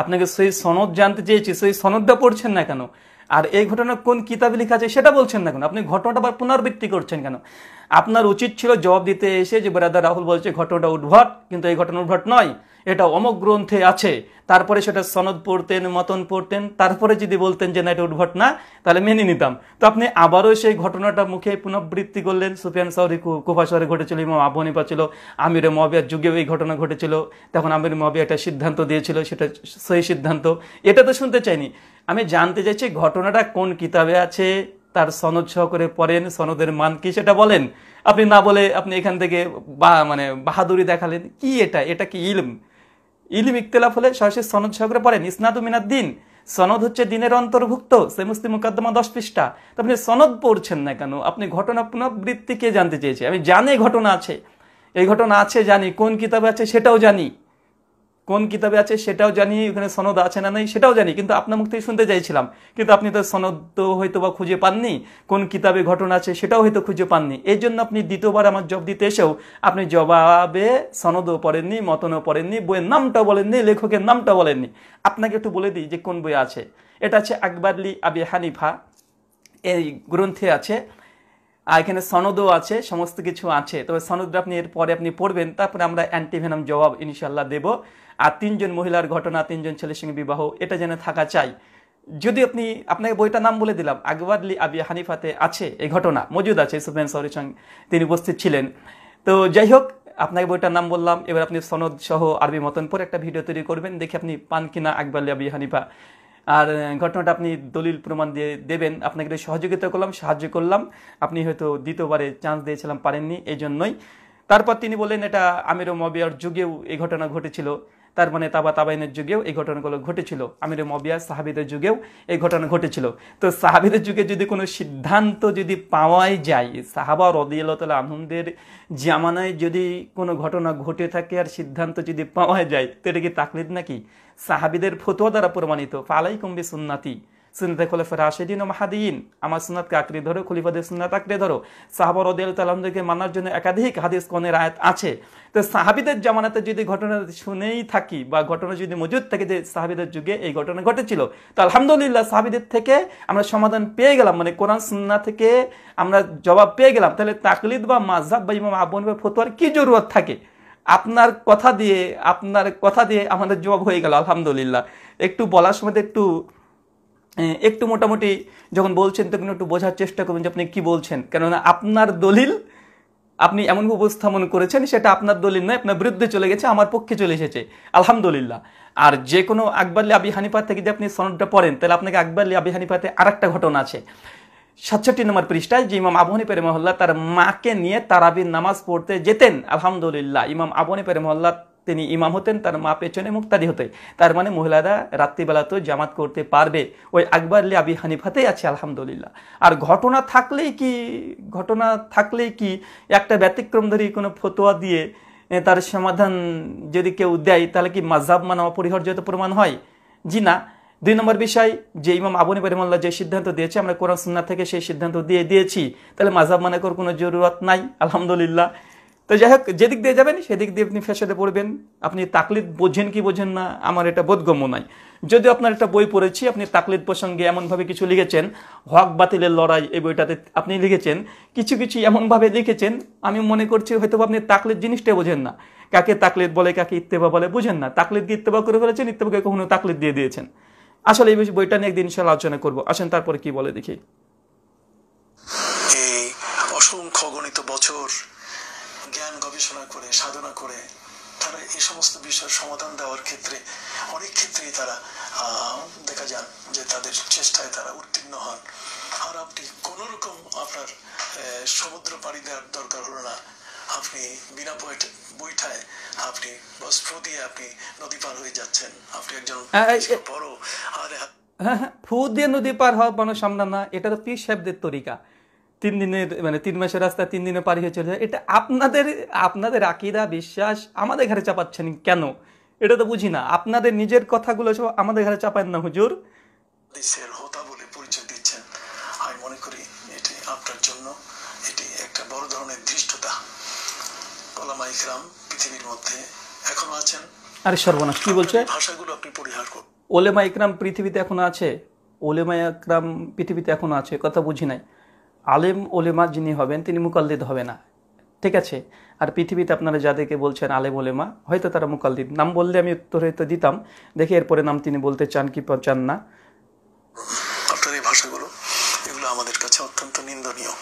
আপনাকে সেই সনদ জানতে চেয়েছি সেই সনদটা পড়ছেন না কেন আর এই ঘটনা কোন কিতাবে লেখা আছে সেটা বলছেন না কেন আপনি ঘটনাটা আবার পুনরাবৃত্তি করছেন কেন আপনার উচিত ছিল জবাব দিতে এসে যে বেরাদা রাহুল বলছে ঘটনাটা উদ্ভট কিন্তু এই ঘটনা উদ্ভট নয় এটা অমক গ্রন্থে আছে তারপরে সেটা সনদ পড়তেন মতন পড়তেন তারপরে যদি বলতেন যে না এটা উদ্ভট না তাহলে মেনে নিতাম তো আপনি আবারও সেই ঘটনাটা মুখে পুনরাবৃত্তি করলেন সুফিয়ান সাউরি কুফা শহরে ঘটেছিল ইমাম আবহানিপা ছিল আমির মহাবিয়ার যুগেও এই ঘটনা ঘটেছিল তখন আমির মহাবিয়া একটা সিদ্ধান্ত দিয়েছিল সেটা সেই সিদ্ধান্ত এটা তো শুনতে চাইনি আমি জানতে চাইছি ঘটনাটা কোন কিতাবে আছে তার সনদ সহকারে পড়েন সনদের মান কি সেটা বলেন আপনি না বলে আপনি এখান থেকে বা মানে বাহাদুরি দেখালেন কি এটা এটা কি ইলম ইলিম ইকতলাফ হলে সরাসরি সনদ সহকারে পড়েন ইসনাদু মিনাদ দিন সনদ হচ্ছে দিনের অন্তর্ভুক্ত সে মুসলিম মুকদ্দমা দশ পৃষ্ঠা তো আপনি সনদ পড়ছেন না কেন আপনি ঘটনা পুনরাবৃত্তি কে জানতে চেয়েছে আমি জানি ঘটনা আছে এই ঘটনা আছে জানি কোন কিতাবে আছে সেটাও জানি কোন কিতাবে আছে সেটাও জানি ওখানে সনদ আছে না নাই সেটাও জানি কিন্তু আপনার মুখ থেকে শুনতে চাইছিলাম কিন্তু আপনি তো সনদ তো হয়তো বা খুঁজে পাননি কোন কিতাবে ঘটনা আছে সেটাও হয়তো খুঁজে পাননি এই জন্য আপনি দ্বিতীয়বার আমার জব দিতে এসেও আপনি জবাবে সনদও পড়েননি মতনও পড়েননি বইয়ের নামটাও বলেননি লেখকের নামটাও বলেননি আপনাকে একটু বলে দিই যে কোন বই আছে এটা আছে আকবরলি আবি হানিফা এই গ্রন্থে আছে আর এখানে সনদও আছে সমস্ত কিছু আছে তবে সনদটা আপনি এরপরে আপনি পড়বেন তারপরে আমরা অ্যান্টিভেনাম জবাব ইনশাল্লাহ দেবো আর তিনজন মহিলার ঘটনা তিনজন ছেলের সঙ্গে বিবাহ এটা যেন থাকা চাই যদি আপনি আপনাকে বইটার নাম বলে দিলাম আকবাদলি আবি হানিফাতে আছে এই ঘটনা মজুদ আছে সুফেন সৌরির সঙ্গে তিনি উপস্থিত ছিলেন তো যাই হোক আপনাকে বইটার নাম বললাম এবার আপনি সনদ সহ আরবি মতন পরে একটা ভিডিও তৈরি করবেন দেখে আপনি পান কিনা আকবাদলি আবি হানিফা আর ঘটনাটা আপনি দলিল প্রমাণ দিয়ে দেবেন আপনাকে সহযোগিতা করলাম সাহায্য করলাম আপনি হয়তো দ্বিতীয়বারে চান্স দিয়েছিলাম পারেননি এই জন্যই তারপর তিনি বললেন এটা আমির মবিয়ার যুগেও এই ঘটনা ঘটেছিল তার মানে তাবা তাবাইনের যুগেও এই ঘটনাগুলো ঘটেছিল আমির মবিয়া সাহাবিদের যুগেও এই ঘটনা ঘটেছিল তো সাহাবিদের যুগে যদি কোনো সিদ্ধান্ত যদি পাওয়াই যায় সাহাবা রদিয়াল্লাহ আহমদের জামানায় যদি কোনো ঘটনা ঘটে থাকে আর সিদ্ধান্ত যদি পাওয়া যায় তো এটা কি তাকলিদ নাকি সাহাবিদের ফতোয়া দ্বারা প্রমাণিত ফালাই কমবে সুন্নাতি সুন্নতে খলিফা রাশেদিন ও মাহাদিন আমার সুনাতকে আঁকড়ে ধরো খলিফাদের সুনাত আঁকড়ে ধরো সাহাবর রদিয়াল তালামদেরকে মানার জন্য একাধিক হাদিস কনের আয়াত আছে তো সাহাবিদের জামানাতে যদি ঘটনা শুনেই থাকি বা ঘটনা যদি মজুদ থাকে যে সাহাবিদের যুগে এই ঘটনা ঘটেছিল তো আলহামদুলিল্লাহ সাহাবিদের থেকে আমরা সমাধান পেয়ে গেলাম মানে কোরআন সুন্না থেকে আমরা জবাব পেয়ে গেলাম তাহলে তাকলিদ বা মাঝাব বা ইমাম আবন বা ফতোয়ার কী জরুরত থাকে আপনার কথা দিয়ে আপনার কথা দিয়ে আমাদের জবাব হয়ে গেল আলহামদুলিল্লাহ একটু বলার সময় একটু একটু মোটামুটি যখন বলছেন তখন একটু বোঝার চেষ্টা করবেন যে আপনি কী বলছেন কেননা আপনার দলিল আপনি এমন উপস্থাপন করেছেন সেটা আপনার দলিল নয় আপনার বিরুদ্ধে চলে গেছে আমার পক্ষে চলে এসেছে আলহামদুলিল্লাহ আর যে কোনো আকবরলি আবি হানিফা থেকে যদি আপনি সনদটা পড়েন তাহলে আপনাকে আকবরলি আবি হানিপাতে আর একটা ঘটনা আছে সাতষট্টি নম্বর পৃষ্ঠায় যে ইমাম আবহনী মহল্লা তার মাকে নিয়ে তারাবির নামাজ পড়তে যেতেন আলহামদুলিল্লাহ ইমাম আবহনী মহল্লা তিনি ইমাম হতেন তার মা পেছনে মুক্তাদি হতে তার মানে মহিলারা রাত্রিবেলা তো জামাত করতে পারবে ওই আকবর আলী আবি হানিফাতেই আছে আলহামদুলিল্লাহ আর ঘটনা থাকলেই কি ঘটনা থাকলেই কি একটা ব্যতিক্রম ধরে কোনো ফতোয়া দিয়ে তার সমাধান যদি কেউ দেয় তাহলে কি মাজাব মানা অপরিহার্য প্রমাণ হয় জি না দুই নম্বর বিষয় যে ইমাম আবুনি পরিমাল্লা যে সিদ্ধান্ত দিয়েছে আমরা কোরআন সুন্না থেকে সেই সিদ্ধান্ত দিয়ে দিয়েছি তাহলে মাজাব মানা করার কোনো জরুরত নাই আলহামদুলিল্লাহ তো যাই হোক যেদিক দিয়ে যাবেন সেদিক দিয়ে আপনি ফ্যাসাদে পড়বেন আপনি তাকলিদ বোঝেন কি বোঝেন না আমার এটা বোধগম্য নাই যদিও আপনার একটা বই পড়েছি আপনি তাকলিদ প্রসঙ্গে এমনভাবে কিছু লিখেছেন হক বাতিলের লড়াই এই বইটাতে আপনি লিখেছেন কিছু কিছু এমনভাবে লিখেছেন আমি মনে করছি হয়তো আপনি তাকলিদ জিনিসটা বোঝেন না কাকে তাকলিদ বলে কাকে ইত্তেবা বলে বুঝেন না তাকলিদ দিয়ে ইত্তেবা করে ফেলেছেন ইত্তেবাকে কখনো তাকলিদ দিয়ে দিয়েছেন আসলে এই বইটা নিয়ে একদিন সে আলোচনা করবো আসেন তারপরে কি বলে দেখি অসংখ্য গণিত বছর জ্ঞান গবেষণা করে সাধনা করে তারা এই সমস্ত বিষয়ের সমাধান দেওয়ার ক্ষেত্রে অনেক ক্ষেত্রেই তারা দেখা যান যে তাদের চেষ্টায় তারা উত্তীর্ণ হন আর আপনি কোনো রকম আপনার সমুদ্র পাড়ি দেওয়ার দরকার হলো না আপনি বিনা বৈঠায় আপনি বস্ত্র দিয়ে আপনি নদী পার হয়ে যাচ্ছেন আপনি একজন বড় আর হ্যাঁ হ্যাঁ ফু দিয়ে নদী পার হওয়া কোনো সামনা না এটা তো পীর সাহেবদের তরিকা তিন দিনের মানে তিন মাসের রাস্তা তিন দিনে পার হয়ে চলে যায় এটা আপনাদের আপনাদের আকিদা বিশ্বাস আমাদের ঘরে চাপাচ্ছেন কেন এটা তো বুঝি না আপনাদের নিজের কথাগুলো সব আমাদের ঘরে চাপায় না হুজুর দেশের বলে পরিচয় দিচ্ছেন আমি মনে করি এটি আপনার জন্য এটি একটা বড় ধরনের ধৃষ্টতা কলামা ইকরাম পৃথিবীর মধ্যে এখনো আছেন আরে সর্বনাশ কি বলছে ভাষাগুলো আপনি পরিহার করুন ওলেমা ইকরাম পৃথিবীতে এখন আছে ওলেমা ইকরাম পৃথিবীতে এখনো আছে কথা বুঝি নাই আলেম ওলেমা যিনি হবেন তিনি মুকাল্লিদ হবে না ঠিক আছে আর পৃথিবীতে আপনারা যাদেরকে বলছেন আলেম ওলেমা হয়তো তারা মুকাল্লিদ নাম বললে আমি উত্তর হয়তো দিতাম দেখে এরপরে নাম তিনি বলতে চান কি চান না আমাদের কাছে অত্যন্ত নিন্দনীয়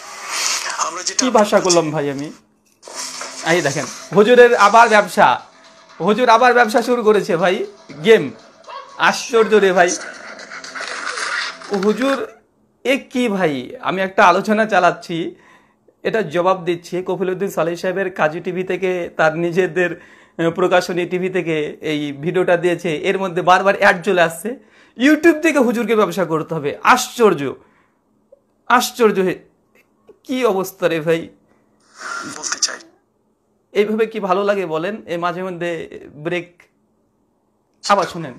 আমরা যেটা কি ভাষা করলাম ভাই আমি এই দেখেন হুজুরের আবার ব্যবসা হুজুর আবার ব্যবসা শুরু করেছে ভাই গেম আশ্চর্য রে ভাই হুজুর এ কি ভাই আমি একটা আলোচনা চালাচ্ছি এটা জবাব দিচ্ছি কফিলউদ্দিন সালে সাহেবের কাজী টিভি থেকে তার নিজেদের প্রকাশনী টিভি থেকে এই ভিডিওটা দিয়েছে এর মধ্যে বারবার অ্যাড চলে আসছে ইউটিউব থেকে হুজুরকে ব্যবসা করতে হবে আশ্চর্য আশ্চর্য কি অবস্থা রে ভাই বলতে চাই এইভাবে কি ভালো লাগে বলেন এ মাঝে মধ্যে ব্রেক আবার শুনেন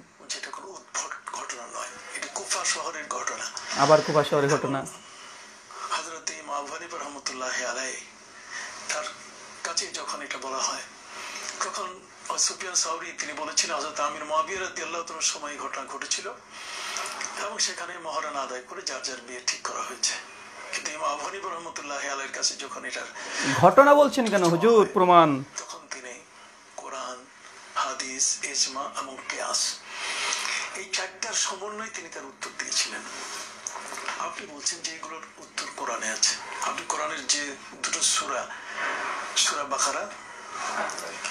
আবার খুব শহরের ঘটনা হজরত তার কাছে যখন এটা বলা হয় তখন সুফিয়ান সাউরি তিনি বলেছিলেন হজরত আমির মহাবির রাদিয়াল্লাহু তাআলার সময় ঘটনা ঘটেছিল এবং সেখানে মহারণ আদায় করে যার যার বিয়ে ঠিক করা হয়েছে কিন্তু ইমাম হানিফ রহমতুল্লাহ আলাইয়ের কাছে যখন এটার ঘটনা বলছেন কেন হুজুর প্রমাণ তখন তিনি কোরআন হাদিস এজমা এবং কিয়াস এই চারটার সমন্বয়ে তিনি তার উত্তর দিয়েছিলেন আপনি বলছেন যে এগুলোর উত্তর কোরআনে আছে আপনি কোরআনের যে দুটো সুরা সুরা বাখারা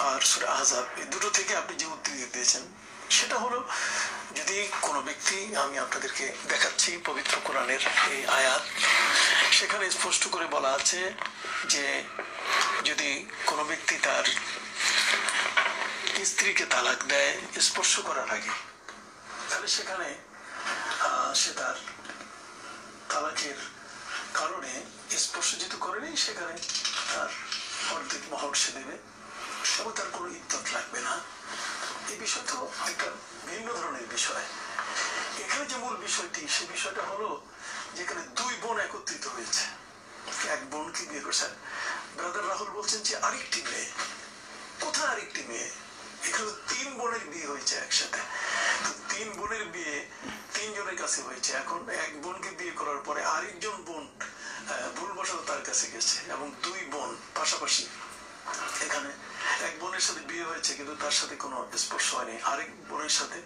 আর সুরা আহজাব এই দুটো থেকে আপনি যে উত্তর দিয়েছেন সেটা হলো যদি কোনো ব্যক্তি আমি আপনাদেরকে দেখাচ্ছি পবিত্র কোরআনের এই আয়াত সেখানে স্পষ্ট করে বলা আছে যে যদি কোনো ব্যক্তি তার স্ত্রীকে তালাক দেয় স্পর্শ করার আগে তাহলে সেখানে সে তার তালাকের কারণে স্পর্শ যেহেতু করেনি সেখানে তার অর্ধেক মহর সে দেবে এবং তার কোনো ইত্যাদ লাগবে না এই বিষয় তো একটা ভিন্ন ধরনের বিষয় এখানে যে মূল বিষয়টি সে বিষয়টা হলো যেখানে দুই বোন একত্রিত হয়েছে এক বোনকে বিয়ে করছেন ব্রাদার রাহুল বলছেন যে আরেকটি মেয়ে কোথায় আরেকটি মেয়ে এখানে তিন বোনের বিয়ে হয়েছে একসাথে তিন বোনের বিয়ে তিনজনের কাছে হয়েছে এখন এক বোনকে বিয়ে করার পরে আরেকজন বোন ভুলবশত তার কাছে গেছে এবং দুই বোন পাশাপাশি এখানে এক বোনের সাথে বিয়ে হয়েছে কিন্তু তার সাথে কোনো স্পর্শ হয়নি আরেক বোনের সাথে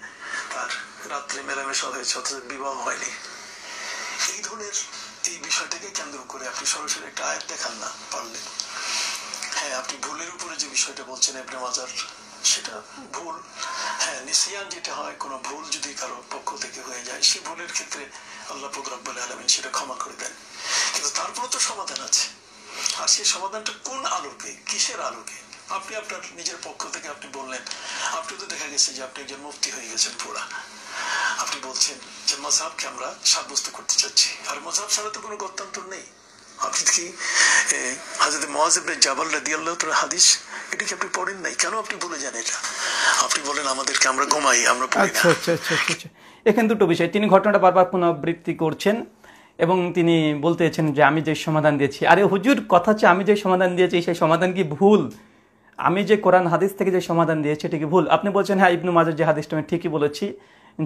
তার রাত্রে মেলামেশা হয়েছে অথচ বিবাহ হয়নি এই ধরনের এই বিষয়টাকে কেন্দ্র করে আপনি সরাসরি একটা আয়াত দেখান না পারলে হ্যাঁ আপনি ভুলের উপরে যে বিষয়টা বলছেন এপ্রে মাজার সেটা ভুল হ্যাঁ নিসিয়ান যেটা হয় কোনো ভুল যদি কারো পক্ষ থেকে হয়ে যায় সে ভুলের ক্ষেত্রে আল্লাহ রব্বুল আলমিন সেটা ক্ষমা করে দেন কিন্তু তারপরে তো সমাধান আছে আর সেই সমাধানটা কোন আলোকে কিসের আলোকে আপনি আপনার নিজের পক্ষ থেকে আপনি বললেন আপনি তো দেখা গেছে যে আপনি একজন মুক্তি হয়ে গেছেন পুরা আপনি বলছেন যে মজাবকে আমরা সাব্যস্ত করতে চাচ্ছি আর মজাব ছাড়া তো কোনো গত্যান্তর নেই কি হাজরত জাবাল হাদিস এটা কি আপনি পড়েন নাই কেন আপনি এটা আপনি বলেন আমাদেরকে আমরা ঘুমাই আমরা পড়ি আচ্ছা আচ্ছা, আচ্ছা আচ্ছা আচ্ছা এখানে দুটো বিষয় তিনি ঘটনাটা বারবার পুনরাবৃত্তি করছেন এবং তিনি বলতে চাইছেন যে আমি যে সমাধান দিয়েছি আরে হুজুর কথা হচ্ছে আমি যে সমাধান দিয়েছি সেই সমাধান কি ভুল আমি যে কোরআন হাদিস থেকে যে সমাধান দিয়েছি এটা কি ভুল আপনি বলছেন হ্যাঁ ইবনু মাজার যে হাদিসটা আমি ঠিকই বলেছি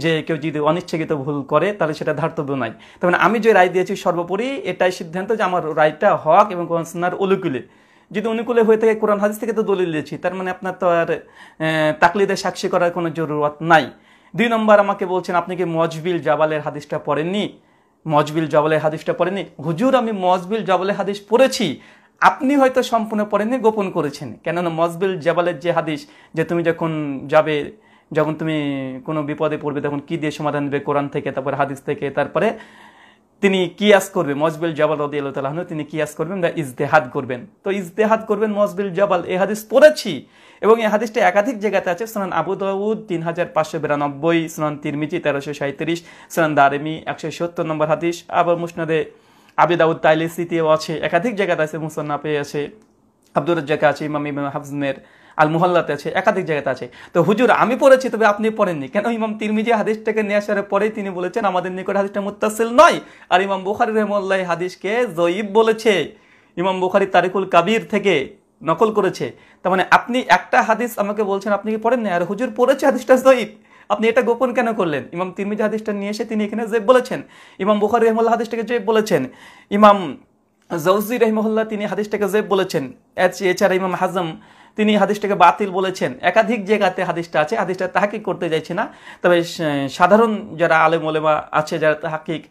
যে কেউ যদি অনিচ্ছাকৃত ভুল করে তাহলে সেটা ধার্তব্য নাই তবে মানে আমি যে রায় দিয়েছি সর্বোপরি এটাই সিদ্ধান্ত যে আমার রায়টা হক এবং কনসনার অনুকূলে যদি অনুকূলে হয়ে থাকে কোরআন হাদিস থেকে তো দলিল দিয়েছি তার মানে আপনার তো আর তাকলিদে সাক্ষী করার কোনো জরুরত নাই দুই নম্বর আমাকে বলছেন আপনি কি মজবিল জাবালের হাদিসটা পড়েননি মজবিল জবালের হাদিসটা পড়েনি হুজুর আমি মজবিল জবালের হাদিস পড়েছি আপনি হয়তো সম্পূর্ণ পড়েননি গোপন করেছেন কেননা মজবিল জাবালের যে হাদিস যে তুমি যখন যাবে যখন তুমি কোনো বিপদে পড়বে তখন কি দিয়ে সমাধান দেবে কোরআন থেকে তারপরে হাদিস থেকে তারপরে তিনি কিয়াস করবে মজবিল জবাল রদি আল্লাহ তালাহনু তিনি কিয়াস করবেন বা ইজতেহাদ করবেন তো ইজতেহাদ করবেন মজবিল জবাল এ হাদিস পড়েছি এবং এই হাদিসটা একাধিক জায়গাতে আছে সোনান আবু দাউদ তিন হাজার পাঁচশো বিরানব্বই সোনান তিরমিজি তেরোশো সাঁত্রিশ সোনান দারেমি একশো সত্তর নম্বর হাদিস আবার মুসনাদে আবি দাউদ তাইলিসিতেও আছে একাধিক জায়গাতে আছে মুসন্নাপে আছে আব্দুর রাজ্জাকে আছে ইমাম ইমাম হাফজমের আল মোহল্লাতে আছে একাধিক জায়গাতে আছে তো হুজুর আমি পড়েছি তবে আপনি পড়েননি কেন ইমাম তিরমিজি হাদিসটাকে নিয়ে আসার পরেই তিনি বলেছেন আমাদের নিকট হাদিসটা মুতাসিল নয় আর ইমাম বুখারি রহমল্লাহ হাদিসকে জয়ীব বলেছে ইমাম বুখারি তারিকুল কাবির থেকে নকল করেছে তার মানে আপনি একটা হাদিস আমাকে বলছেন আপনি কি পড়েননি আর হুজুর পড়েছে হাদিসটা জয়ীব আপনি এটা গোপন কেন করলেন ইমাম তিরমিজি হাদিসটা নিয়ে এসে তিনি এখানে জেব বলেছেন ইমাম বুখারি রহমুল্লাহ হাদিসটাকে জেব বলেছেন ইমাম জৌজি রহমুল্লাহ তিনি হাদিসটাকে জেব বলেছেন এছাড়া ইমাম হাজম তিনি হাদিসটাকে বাতিল বলেছেন একাধিক জায়গাতে হাদিসটা আছে হাদিসটা তাহাকিক করতে যাইছে না তবে সাধারণ যারা আলেম ওলেমা আছে যারা তাহাকিক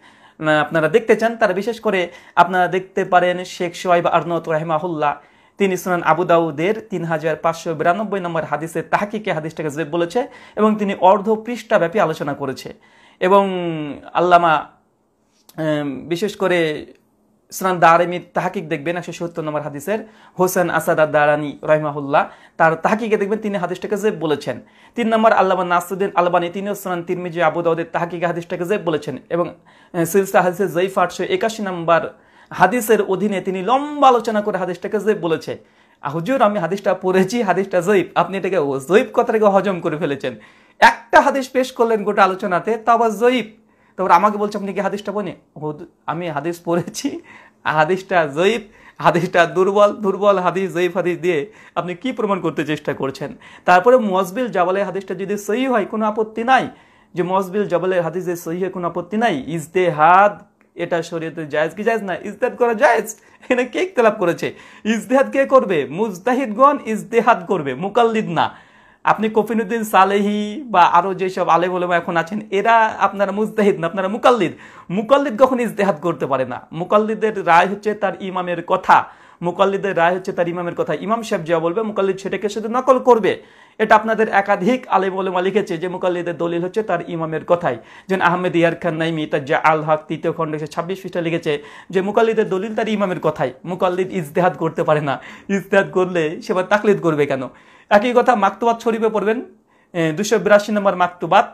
আপনারা দেখতে চান তারা বিশেষ করে আপনারা দেখতে পারেন শেখ সোয়াইব আরনত রাহিমাহুল্লাহ তিনি সুনান আবু দাউদের তিন হাজার পাঁচশো বিরানব্বই নম্বর হাদিসে তাহাকিকে হাদিসটাকে জেব বলেছে এবং তিনি অর্ধ পৃষ্ঠাব্যাপী আলোচনা করেছে এবং আল্লামা বিশেষ করে সুনান দারেমির তাহাকিক দেখবেন একশো সত্তর নম্বর হাদিসের হোসেন আসাদ দারানি রহমাহুল্লাহ তার তাহাকিকে দেখবেন তিনি হাদিসটাকে যে বলেছেন তিন নম্বর আল্লাহ নাসুদ্দিন আলবানি তিনিও সুনান তিরমিজি দাউদের তাহাকিক হাদিসটাকে যে বলেছেন এবং সিলসা হাদিসের জয়ীফ আটশো একাশি নম্বর হাদিসের অধীনে তিনি লম্বা আলোচনা করে হাদিসটাকে যে বলেছে হুজুর আমি হাদিসটা পড়েছি হাদিসটা জৈব আপনি এটাকে জৈব কথাটাকে হজম করে ফেলেছেন একটা হাদিস পেশ করলেন গোটা আলোচনাতে তা আবার জৈব তারপর আমাকে বলছে আপনি কি হাদিসটা বনে আমি হাদিস পড়েছি হাদিসটা জয়ীব হাদিসটা দুর্বল দুর্বল হাদিস জয়ীফ হাদিস দিয়ে আপনি কি প্রমাণ করতে চেষ্টা করছেন তারপরে মজবিল জাবালের হাদিসটা যদি সহি হয় কোনো আপত্তি নাই যে মজবিল জাবালের হাদিসে সহি হয় কোনো আপত্তি নাই ইজতেহাদ এটা শরীয়তে জায়জ কি জায়জ না ইজতেহাদ করা জায়জ এখানে কে ইখতলাপ করেছে ইজতেহাদ কে করবে মুজতাহিদগণ ইজতেহাদ করবে মুকাল্লিদ না আপনি কফিনুদ্দিন সালেহি বা আরও যেসব আলে বলে এখন আছেন এরা আপনারা মুজতাহিদ না আপনারা মুকাল্লিদ মুকাল্লিদ কখন ইজতেহাদ করতে পারে না মুকাল্লিদের রায় হচ্ছে তার ইমামের কথা মুকাল্লিদের রায় হচ্ছে তার ইমামের কথা ইমাম সাহেব যা বলবে মুকাল্লিদ সেটাকে শুধু নকল করবে এটা আপনাদের একাধিক আলে বলে লিখেছে যে মুকাল্লিদের দলিল হচ্ছে তার ইমামের কথাই যেন আহমেদ ইয়ার খান নাইমি তার যা আল হক তৃতীয় খণ্ড সে ছাব্বিশ পৃষ্ঠা লিখেছে যে মুকাল্লিদের দলিল তার ইমামের কথাই মুকাল্লিদ ইজতেহাদ করতে পারে না ইজতেহাদ করলে সেবার তাকলিদ করবে কেন একই কথা মাক্তুবাদ শরীফে পড়বেন দুশো বিরাশি নম্বর মাক্তুবাদ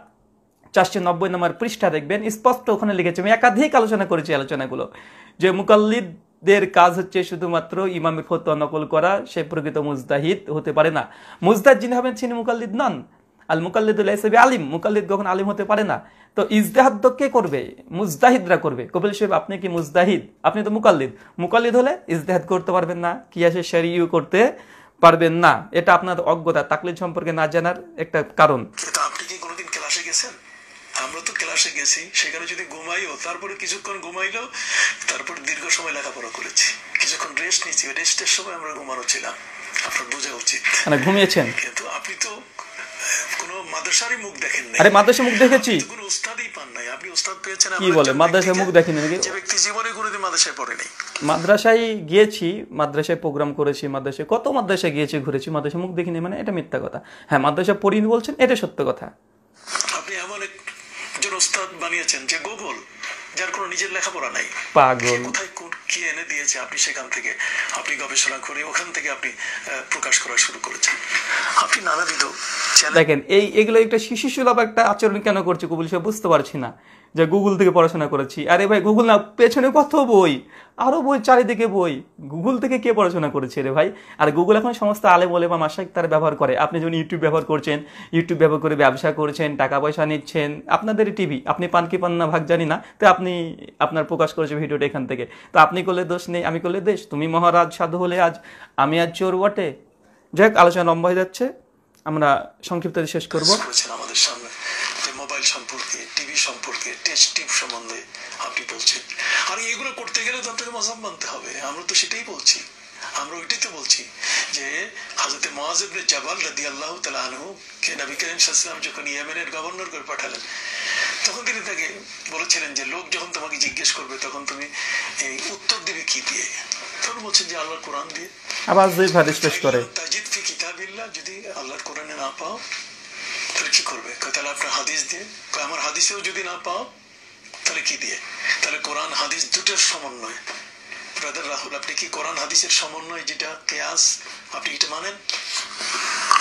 চারশো নব্বই নম্বর পৃষ্ঠা দেখবেন স্পষ্ট ওখানে লিখেছে আমি একাধিক আলোচনা করেছি আলোচনাগুলো যে মুকাল্লিদ দের কাজ হচ্ছে শুধুমাত্র ইমামের ফতোয়া নকল করা সে প্রকৃত মুজদাহিদ হতে পারে না মুজদাহ যিনি হবেন তিনি মুকাল্লিদ নন আল মুকাল্লিদুল ইসবি আলিম মুকাল্লিদ কখন আলিম হতে পারে না তো ইজদাহাদ কে করবে মুজদাহিদরা করবে কপিল সাহেব আপনি কি মুজদাহিদ আপনি তো মুকাল্লিদ মুকাল্লিদ হলে ইজদাহাদ করতে পারবেন না কি কিয়াসে শেরিউ করতে পারবেন না এটা আপনার অজ্ঞতা তাকলিদ সম্পর্কে না জানার একটা কারণ আপনি কি কোনোদিন ক্লাসে গেছেন আমরা তো ক্লাসে গেছি সেখানে যদি ঘুমাইও তারপরে কিছুক্ষণ ঘুমাইলো তারপর দীর্ঘ সময় লেখাপড়া করেছি কিছুক্ষণ রেস্ট নিয়েছি রেস্টের সময় আমরা ঘুমানো ছিলাম আপনার বোঝা উচিত মানে ঘুমিয়েছেন কিন্তু আপনি তো মাদ্রাসায় কত মাদ্রাসায় গিয়েছি ঘুরেছি মাদ্রাসা মুখ দেখিনি মানে এটা মিথ্যা কথা হ্যাঁ মাদ্রাসা পড়িনি বলছেন এটা সত্য কথা আপনি এমন একজন উস্তাদ বানিয়েছেন যে গোগল যার কোনো নিজের লেখাপড়া নাই পাগল কি এনে দিয়েছে আপনি সেখান থেকে আপনি গবেষণা করে ওখান থেকে আপনি প্রকাশ করা শুরু করেছেন আপনি নানাবিধ দেখেন এই এগুলো একটা শিশু সুলভ একটা আচরণ কেন করছে কবুল সাহেব বুঝতে পারছি না যে গুগল থেকে পড়াশোনা করেছি আরে ভাই গুগল না পেছনে কত বই আরও বই চারিদিকে বই গুগল থেকে কে পড়াশোনা করেছে রে ভাই আর গুগল এখন সমস্ত আলে বলে বা মাসাক তারা ব্যবহার করে আপনি যখন ইউটিউব ব্যবহার করছেন ইউটিউব ব্যবহার করে ব্যবসা করছেন টাকা পয়সা নিচ্ছেন আপনাদের টিভি আপনি পান কি পান না ভাগ জানি না তো আপনি আপনার প্রকাশ করেছে ভিডিওটা এখান থেকে তো আপনি করলে দোষ নেই আমি করলে দেশ তুমি মহারাজ সাধু হলে আজ আমি আজ চোর বটে যাই হোক আলোচনা লম্বা হয়ে যাচ্ছে আমরা সংক্ষিপ্ত শেষ করবো আমাদের সামনে মোবাইল সম্পর্কে টেস্ট সম্বন্ধে আপনি বলছেন আর এগুলো করতে গেলে তো আপনাকে মজাব মানতে হবে আমরা তো সেটাই বলছি আমরা ওইটাই তো বলছি যে হাজরতে জাবাল রাদি আল্লাহ কে নবী করিম যখন ইয়েমেনের গভর্নর করে পাঠালেন তখন তিনি তাকে বলেছিলেন যে লোক যখন তোমাকে জিজ্ঞেস করবে তখন তুমি এই উত্তর দিবে কি দিয়ে তখন বলছেন যে আল্লাহ কোরআন দিয়ে আবার দুই ভাদিস পেশ করে তাজিদ ফি কিতাবিল্লাহ যদি আল্লাহর কোরআনে না পাও তাহলে কি করবে তাহলে আপনার হাদিস দিয়ে আমার হাদিসেও যদি না পাও তাহলে কি দিয়ে তাহলে কোরআন হাদিস দুটোর সমন্বয় ব্রাদার রাহুল আপনি কি কোরআন হাদিসের সমন্বয় যেটা কেয়াস আপনি এটা মানেন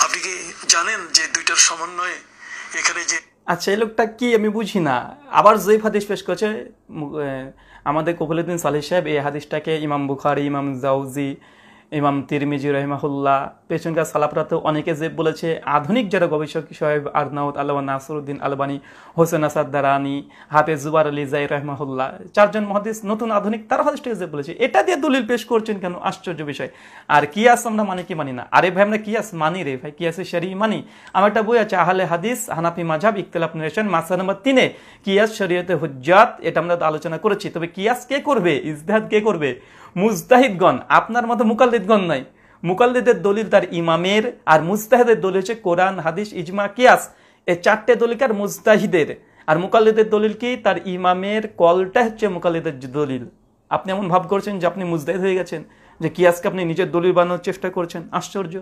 আপনি কি জানেন যে দুইটার সমন্বয় এখানে যে আচ্ছা এই লোকটা কি আমি বুঝি না আবার যেই হাদিস পেশ করছে আমাদের কফিলুদ্দিন সালিহ সাহেব এই হাদিসটাকে ইমাম বুখারি ইমাম জাউজি ইমাম তিরমিজি রহমাহুল্লাহ পেছনকার সালাপরাতেও অনেকে যে বলেছে আধুনিক যারা গবেষক সাহেব আরনাউদ আল্লাহ নাসরুদ্দিন আলবানী হোসেন আসাদ দারানি হাফেজ জুবার আলী জাই রহমাহুল্লাহ চারজন মহাদিস নতুন আধুনিক তারা হাদিসটাকে যে বলেছে এটা দিয়ে দলিল পেশ করছেন কেন আশ্চর্য বিষয় আর কি আস আমরা মানে কি মানি না আরে ভাই আমরা কি আস মানি রে ভাই কিয়াসে শরী মানি আমার একটা বই আছে আহলে হাদিস হানাফি মাঝাব ইকতলাফ নেশন মাসা নম্বর তিনে কিয়াস শরীয়তে হুজ্জাত এটা আমরা আলোচনা করেছি তবে কিয়াস কে করবে ইজদাহাদ কে করবে মুজতাহিদগণ আপনার মতো মুকালদিদগণ নাই মুকাল্লিদের দলিল তার ইমামের আর মুস্তাহিদের দলিল হচ্ছে কোরআন হাদিস ইজমা কিয়াস এই চারটে দলিকার মুস্তাহিদের আর মুকাল্লিদের দলিল কি তার ইমামের কলটা হচ্ছে মুকাল্লিদের দলিল আপনি এমন ভাব করছেন যে আপনি মুস্তাহিদ হয়ে গেছেন যে কিয়াসকে আপনি নিজের দলিল বানানোর চেষ্টা করছেন আশ্চর্য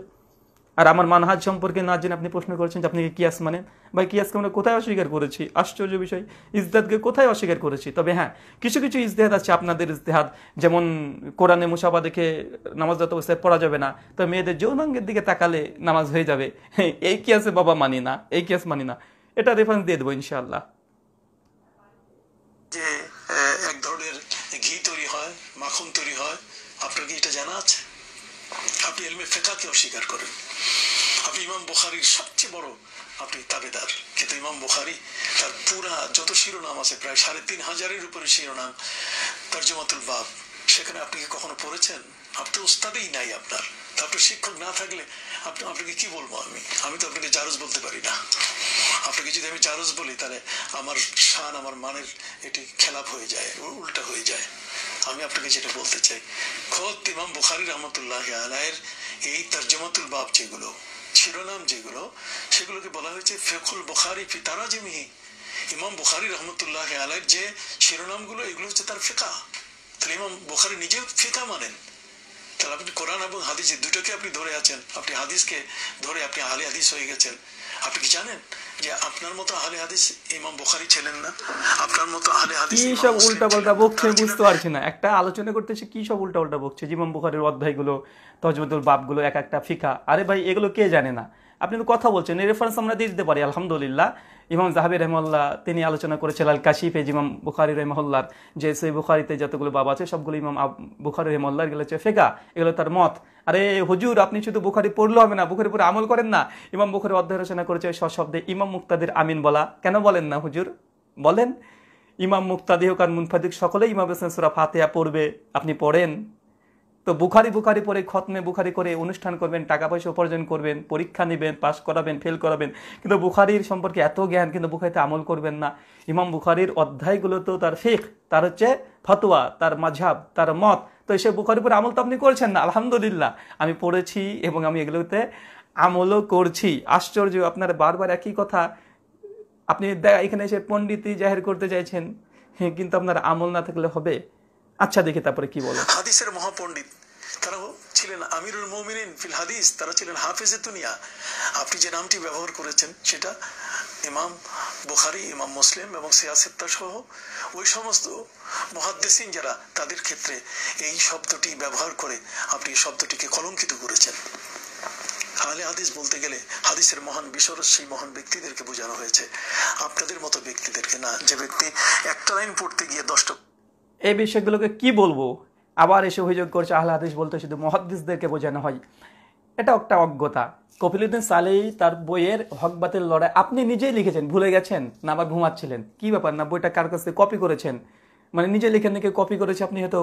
আর আমার মানহাজ সম্পর্কে না জেনে আপনি প্রশ্ন করেছেন যে আপনি কিয়াস মানেন বা কিয়াসকে আমরা কোথায় অস্বীকার করেছি আশ্চর্য বিষয় ইজদাদকে কোথায় অস্বীকার করেছি তবে হ্যাঁ কিছু কিছু ইজতেহাদ আছে আপনাদের ইজতেহাদ যেমন কোরআনে মুসাফা দেখে নামাজরত অবস্থায় পড়া যাবে না তো মেয়েদের যৌনাঙ্গের দিকে তাকালে নামাজ হয়ে যাবে এই কিয়াসে বাবা মানি না এই কিয়াস মানি না এটা রেফারেন্স দিয়ে দেবো ইনশাআল্লাহ আপনি এলমে ফেকাকে অস্বীকার করেন আপনি ইমাম বুখারির সবচেয়ে বড় আপনি তাবেদার কিন্তু ইমাম বুখারি তার পুরা যত শিরোনাম আছে প্রায় সাড়ে তিন হাজারের উপরে শিরোনাম তার জমাতুল বাপ সেখানে আপনি কি কখনো পড়েছেন আপনি উস্তাদেই নাই আপনার আপনার শিক্ষক না থাকলে আপনাকে কি বলবো আমি আমি তো আপনাকে জারুজ বলতে পারি না আপনাকে যদি আমি জারুজ বলি তাহলে আমার শান আমার মানের এটি খেলাপ হয়ে যায় উল্টা হয়ে যায় আমি আপনাকে যেটা বলতে চাই খোদ ইমাম বুখারি রহমতুল্লাহ আলায়ের এই তর্জমাতুল বাপ যেগুলো শিরোনাম যেগুলো সেগুলোকে বলা হয়েছে ফেকুল বুখারি ফিতারা জিমিহি ইমাম বুখারি রহমতুল্লাহ আলায়ের যে শিরোনামগুলো এগুলো হচ্ছে তার ফেকা তাহলে ইমাম বুখারি নিজেও ফেকা মানেন তাহলে আপনি কোরআন এবং হাদিস দুটোকে আপনি ধরে আছেন আপনি হাদিসকে ধরে আপনি আহলে হাদিস হয়ে গেছেন আপনি কি জানেন যে আপনার মতো আহলে হাদিস ইমাম বুখারী ছিলেন না আপনার মতো আহলে হাদিস কি সব উল্টাপাল্টা বকছে বুঝতে পারছি না একটা আলোচনা করতেছে কি সব উল্টাপাল্টা বকছে ইমাম বুখারীর অধ্যায়গুলো তজমতুল বাপগুলো এক একটা ফিকা আরে ভাই এগুলো কে জানে না আপনি তো কথা বলছেন এই রেফারেন্স আমরা দিয়ে দিতে পারি আলহামদুলিল্লাহ ইমাম জাহাবি রহমাল্লাহ তিনি আলোচনা করেছেন আল কাশিফে ইমাম বুখারি রহমাল্লার যে সেই বুখারিতে যতগুলো বাবা আছে সবগুলো ইমাম বুখারি রহমল্লার এগুলো হচ্ছে ফেকা এগুলো তার মত আরে হুজুর আপনি শুধু বুখারি পড়লে হবে না বুখারি পড়ে আমল করেন না ইমাম বুখারি অধ্যায় রচনা করেছে সশব্দে ইমাম মুক্তাদের আমিন বলা কেন বলেন না হুজুর বলেন ইমাম মুক্তাদি হোক আর মুনফাদিক সকলেই ইমাম হোসেন সুরা ফাতেহা পড়বে আপনি পড়েন তো বুখারি বুখারি পরে খতমে বুখারি করে অনুষ্ঠান করবেন টাকা পয়সা উপার্জন করবেন পরীক্ষা নেবেন পাস করাবেন ফেল করাবেন কিন্তু বুখারির সম্পর্কে এত জ্ঞান কিন্তু বুখারিতে আমল করবেন না ইমাম বুখারির অধ্যায়গুলো তো তার ফেক তার হচ্ছে ফতোয়া তার মাঝাব তার মত তো সে বুখারি পরে আমল তো আপনি করছেন না আলহামদুলিল্লাহ আমি পড়েছি এবং আমি এগুলোতে আমলও করছি আশ্চর্য আপনার বারবার একই কথা আপনি এখানে এসে পণ্ডিতই জাহির করতে চাইছেন হ্যাঁ, কিন্তু আপনার আমল না থাকলে হবে আচ্ছা দেখে তারপরে কি বলো হাদিসের মহাপণ্ডিত তারা ছিলেন আমিরুল মোমিনিন ফিল হাদিস তারা ছিলেন হাফিজে দুনিয়া আপনি যে নামটি ব্যবহার করেছেন সেটা ইমাম বুখারি ইমাম মুসলিম এবং সিয়াসিত্তা সহ ওই সমস্ত মহাদ্দেশিন যারা তাদের ক্ষেত্রে এই শব্দটি ব্যবহার করে আপনি শব্দটিকে কলঙ্কিত করেছেন আহলে হাদিস বলতে গেলে হাদিসের মহান বিশরস সেই মহান ব্যক্তিদেরকে বোঝানো হয়েছে আপনাদের মতো ব্যক্তিদেরকে না যে ব্যক্তি একটা লাইন পড়তে গিয়ে দশটা এই বিষয়গুলোকে কি বলবো আবার এসে অভিযোগ করছে আহলে হাদিস বলতে শুধু মহাদ্দিসদেরকে বোঝানো হয় এটা একটা অজ্ঞতা কপিলুদ্দিন সালেই তার বইয়ের হকবাতের লড়াই আপনি নিজেই লিখেছেন ভুলে গেছেন না আবার ঘুমাচ্ছিলেন কি ব্যাপার না বইটা কার কাছে কপি করেছেন মানে নিজে লিখে নাকি কপি করেছে আপনি হয়তো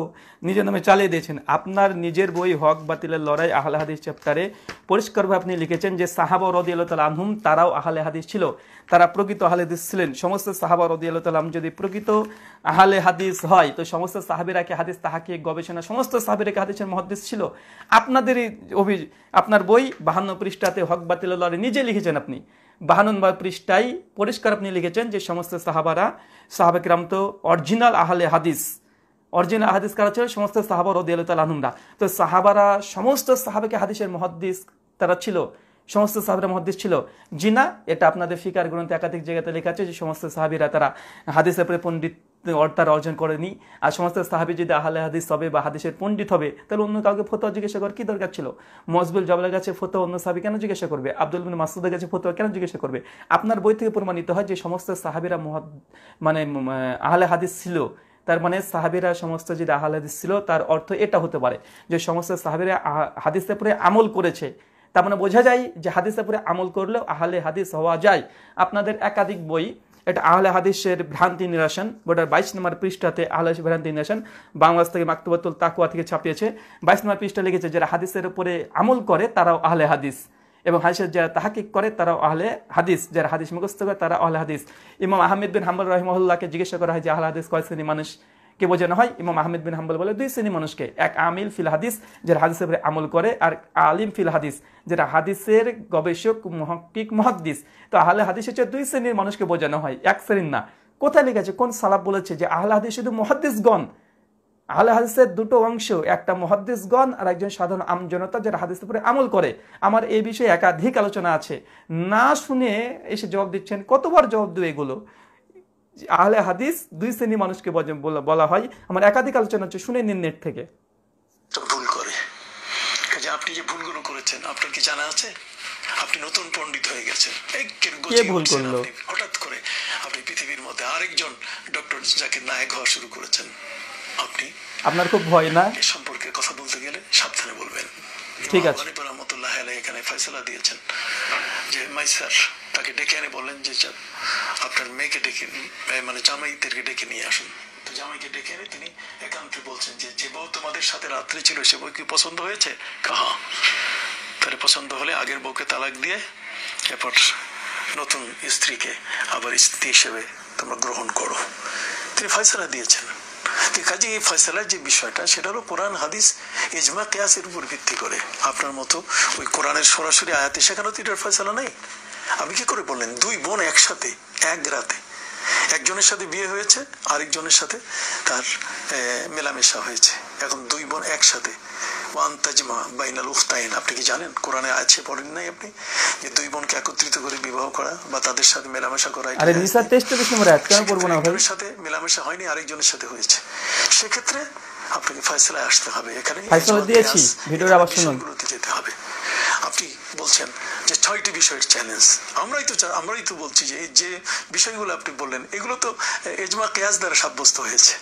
নিজের নামে চালিয়ে দিয়েছেন আপনার নিজের বই হক বাতিলের লড়াই আহলে হাদিস চ্যাপ্টারে পরিষ্কারভাবে আপনি লিখেছেন যে সাহাবা রদি আল্লাহ আহম তারাও আহলে হাদিস ছিল তারা প্রকৃত আহলে হাদিস ছিলেন সমস্ত সাহাবা রদি আল্লাহ যদি প্রকৃত আহলে হাদিস হয় তো সমস্ত কে হাদিস তাহাকে গবেষণা সমস্ত কে হাদিসের মহাদিস ছিল আপনাদেরই অভিযোগ আপনার বই বাহান্ন পৃষ্ঠাতে হক লড়াই নিজে লিখেছেন আপনি বাহান্ন নম্বর পৃষ্ঠায় পরিষ্কার আপনি লিখেছেন যে সমস্ত সাহাবারা সাহাবাকিরাম তো অরিজিনাল আহলে হাদিস অরিজিনাল হাদিস কারা ছিল সমস্ত সাহাবার ও দিয়াল তালাহমরা তো সাহাবারা সমস্ত সাহাবেকে হাদিসের মহাদিস তারা ছিল সমস্ত সাহাবিরা মহাদিস ছিল জিনা না এটা আপনাদের ফিকার গ্রন্থে একাধিক জায়গাতে লেখা আছে যে সমস্ত সাহাবিরা তারা হাদিসের পরে পণ্ডিত অর্থার অর্জন করেনি আর সমস্ত সাহাবি যদি আহলে হাদিস হবে বা হাদিসের পণ্ডিত হবে তাহলে অন্য কাউকে ফতোয়া জিজ্ঞাসা করার কি দরকার ছিল মজবুল জবলের কাছে ফতোয়া অন্য সাহাবি কেন জিজ্ঞাসা করবে আব্দুল বিন মাসুদের কাছে ফতোয়া কেন জিজ্ঞাসা করবে আপনার বই থেকে প্রমাণিত হয় যে সমস্ত সাহাবিরা মানে আহলে হাদিস ছিল তার মানে সাহাবিরা সমস্ত যদি আহলে হাদিস ছিল তার অর্থ এটা হতে পারে যে সমস্ত সাহাবিরা হাদিসের পরে আমল করেছে তার মানে বোঝা যায় যে হাদিসের পরে আমল করলেও আহলে হাদিস হওয়া যায় আপনাদের একাধিক বই এটা আহলে হাদিসের ভ্রান্তি নিরাসন ওটার বাইশ নম্বর পৃষ্ঠাতে আহলে ভ্রান্তি নিরাসন বাংলাদেশ থেকে মাকতুবাতুল তাকুয়া থেকে ছাপিয়েছে বাইশ নম্বর পৃষ্ঠা লিখেছে যারা হাদিসের উপরে আমল করে তারাও আহলে হাদিস এবং হাদিসের যারা তাহাকিক করে তারাও আহলে হাদিস যারা হাদিস মুখস্থ করে তারা আহলে হাদিস ইমাম আহমেদ বিন হাম্বুল রহমুল্লাহকে জিজ্ঞাসা করা হয় যে আহলে হাদিস কয় শ্রেণী মানুষ কে বোঝানো হয় ইমাম আহমেদ বিন হাম্বল বলে দুই শ্রেণী মানুষকে এক আমিল ফিল হাদিস যারা হাদিসের উপরে আমল করে আর আলিম ফিল হাদিস যেটা হাদিসের গবেষক মহকিক মহাদিস তো আহলে হাদিস হচ্ছে দুই শ্রেণীর মানুষকে বোঝানো হয় এক শ্রেণীর না কোথায় লিখেছে কোন সালাব বলেছে যে আহলে হাদিস শুধু মহাদ্দিসগণ আহলে হাদিসের দুটো অংশ একটা মহাদ্দেশগণ আর একজন সাধারণ আমজনতা যারা হাদিসের উপরে আমল করে আমার এই বিষয়ে একাধিক আলোচনা আছে না শুনে এসে জবাব দিচ্ছেন কতবার জবাব দেবে এগুলো আহলে হাদিস দুই শ্রেণী মানুষকে বলা হয় আমার একাধিক আলোচনা হচ্ছে শুনে নিন নেট থেকে ভুল করে আপনি যে ভুলগুলো করেছেন আপনার কি জানা আছে আপনি নতুন পণ্ডিত হয়ে গেছেন কে ভুল করলো হঠাৎ করে আপনি পৃথিবীর মধ্যে আরেকজন ডক্টর জাকির নায়ক হওয়া শুরু করেছেন আপনি আপনার খুব ভয় না সম্পর্কে কথা বলতে গেলে সাবধানে বলবেন ঠিক আছে এখানে ফয়সলা দিয়েছেন যে স্যার তাকে ডেকে এনে বললেন যে আপনার মেয়েকে ডেকে মানে জামাইদেরকে ডেকে নিয়ে আসুন তো জামাইকে ডেকে এনে তিনি একান্তে বলছেন যে যে বউ তোমাদের সাথে ছিল সে বউ কি পছন্দ হয়েছে কাহা তাহলে পছন্দ হলে আগের বউকে তালাক দিয়ে এরপর নতুন স্ত্রীকে আবার স্ত্রী হিসেবে তোমরা গ্রহণ করো তিনি ফয়সলা দিয়েছেন কাজে এই ফয়সলার যে বিষয়টা সেটা হলো কোরআন হাদিস ইজমা কেয়াসের উপর ভিত্তি করে আপনার মতো ওই কোরআনের সরাসরি আয়াতে সেখানেও তো এটার ফয়সলা নেই আমি কি করে বললেন দুই বোন একসাথে এক রাতে একজনের সাথে বিয়ে হয়েছে আরেকজনের সাথে তার মেলামেশা হয়েছে এখন দুই বোন একসাথে ওয়ান তাজমা বাইনাল আপনি কি জানেন কোরআনে আছে পড়েন নাই আপনি যে দুই বোনকে একত্রিত করে বিবাহ করা বা তাদের সাথে মেলামেশা করা আরে না ভাই সাথে মেলামেশা হয়নি আরেকজনের সাথে হয়েছে সেক্ষেত্রে আপনাকে ফয়সলায় আসতে হবে এখানে ফয়সলা দিয়েছি ভিডিওর আবার শুনুন যেতে হবে আপনি বলছেন যে ছয়টি বিষয়ের চ্যালেঞ্জ আমরাই তো আমরাই তো বলছি যে যে বিষয়গুলো আপনি বললেন এগুলো তো এজমা কেয়াজ দ্বারা সাব্যস্ত হয়েছে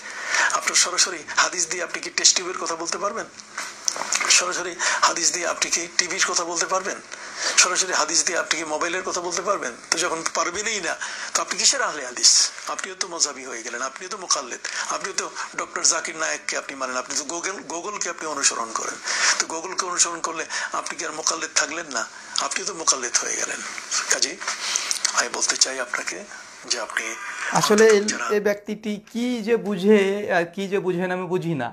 আপনার সরাসরি হাদিস দিয়ে আপনি কি টেস্ট টিউবের কথা বলতে পারবেন সরাসরি হাদিস দিয়ে আপনি কি টিভির কথা বলতে পারবেন সরাসরি হাদিস দিয়ে আপনি কি মোবাইলের কথা বলতে পারবেন তো যখন পারবেনই না তো আপনি কিসের আহলে হাদিস আপনিও তো মজাবি হয়ে গেলেন আপনিও তো মোকাল্লেদ আপনিও তো ডক্টর জাকির নায়ককে আপনি মানেন আপনি তো গুগল গুগলকে আপনি অনুসরণ করেন তো গুগলকে অনুসরণ করলে আপনি কি আর মোকাল্লেদ থাকলেন না আপনি তো মোকাল্লেদ হয়ে গেলেন কাজে আমি বলতে চাই আপনাকে যে আপনি আসলে এই ব্যক্তিটি কি যে বুঝে আর কি যে বুঝেন আমি বুঝি না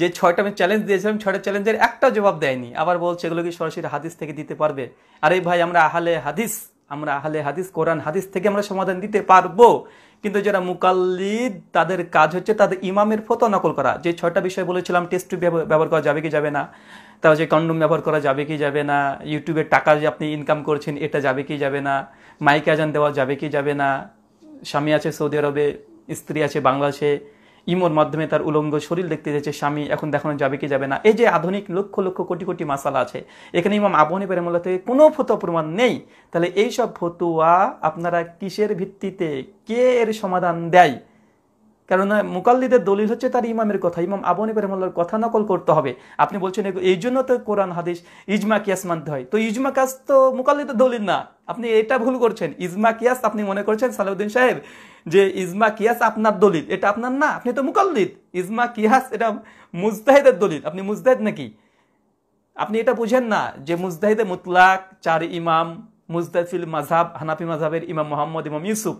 যে ছয়টা আমি চ্যালেঞ্জ দিয়েছিলাম ছয়টা চ্যালেঞ্জের একটা জবাব দেয়নি আবার বলছে এগুলো কি সরাসরি হাদিস থেকে দিতে পারবে আরে ভাই আমরা আহলে হাদিস আমরা আহলে হাদিস কোরআন হাদিস থেকে আমরা সমাধান দিতে পারবো কিন্তু যারা মুকাল্লিদ তাদের কাজ হচ্ছে তাদের ইমামের ফতো নকল করা যে ছয়টা বিষয় বলেছিলাম টেস্ট ব্যবহার করা যাবে কি যাবে না তারপর যে কন্ডম ব্যবহার করা যাবে কি যাবে না ইউটিউবে টাকা যে আপনি ইনকাম করছেন এটা যাবে কি যাবে না মাইকে আজান দেওয়া যাবে কি যাবে না স্বামী আছে সৌদি আরবে স্ত্রী আছে বাংলাদেশে ইমোর মাধ্যমে তার উলঙ্গ শরীর দেখতে চাইছে স্বামী এখন দেখানো যাবে কি যাবে না এই যে আধুনিক লক্ষ লক্ষ কোটি কোটি মাসালা আছে এখানে ইমাম আবহানী বেরেমুল্লা থেকে কোনো ফতো প্রমাণ নেই তাহলে এই সব আপনারা কিসের ভিত্তিতে কে এর সমাধান দেয় কারণ মুকাল্লিদের দলিল হচ্ছে তার ইমামের কথা ইমাম আবনী রহমাল্লার কথা নকল করতে হবে আপনি বলছেন এই জন্য তো কোরআন হাদিস ইজমা কিয়াস মানতে হয় তো ইজমা কাস তো মুকাল্লিদের দলিল না আপনি এটা ভুল করছেন ইজমা কিয়াস আপনি মনে করছেন সালাউদ্দিন সাহেব যে ইজমা কিয়াস আপনার দলিল এটা আপনার না আপনি তো মুকাল্লিদ ইজমা কিয়াস এটা মুজতাহিদের দলিল আপনি মুজতাহিদ নাকি আপনি এটা বুঝেন না যে মুজতাহিদে মুতলাক চার ইমাম মুজতাফিল মাঝাব হানাফি মাঝাবের ইমাম মোহাম্মদ ইমাম ইউসুফ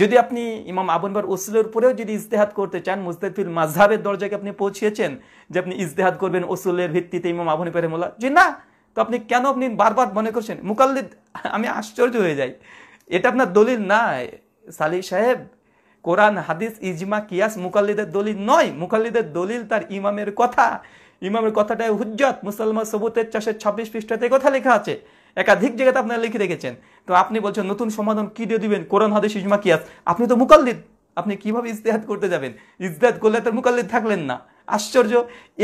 যদি আপনি ইমাম আবুনবার ওসুলের উপরেও যদি ইজতেহাদ করতে চান মুজতাফিল মাঝহাবের দরজাকে আপনি পৌঁছিয়েছেন যে আপনি ইজতেহাদ করবেন ওসুলের ভিত্তিতে ইমাম আবুনি পেরেমোলা যে না তো আপনি কেন আপনি বারবার মনে করছেন মুকাল্লিদ আমি আশ্চর্য হয়ে যাই এটা আপনার দলিল না সালি সাহেব কোরআন হাদিস ইজমা কিয়াস মুকাল্লিদের দলিল নয় মুকাল্লিদের দলিল তার ইমামের কথা ইমামের কথাটায় হুজ্জত মুসলমান সবুতের চাষের ছাব্বিশ পৃষ্ঠাতে কথা লেখা আছে একাধিক জায়গাতে আপনারা লিখে রেখেছেন তো আপনি বলছেন নতুন সমাধান কি দিয়ে দিবেন কোরআন হাদিস ইজমা কিয়াস আপনি তো মুকাল্লিদ আপনি কিভাবে ইজতেহাদ করতে যাবেন ইজতেহাদ করলে তো মুকাল্লিদ থাকলেন না আশ্চর্য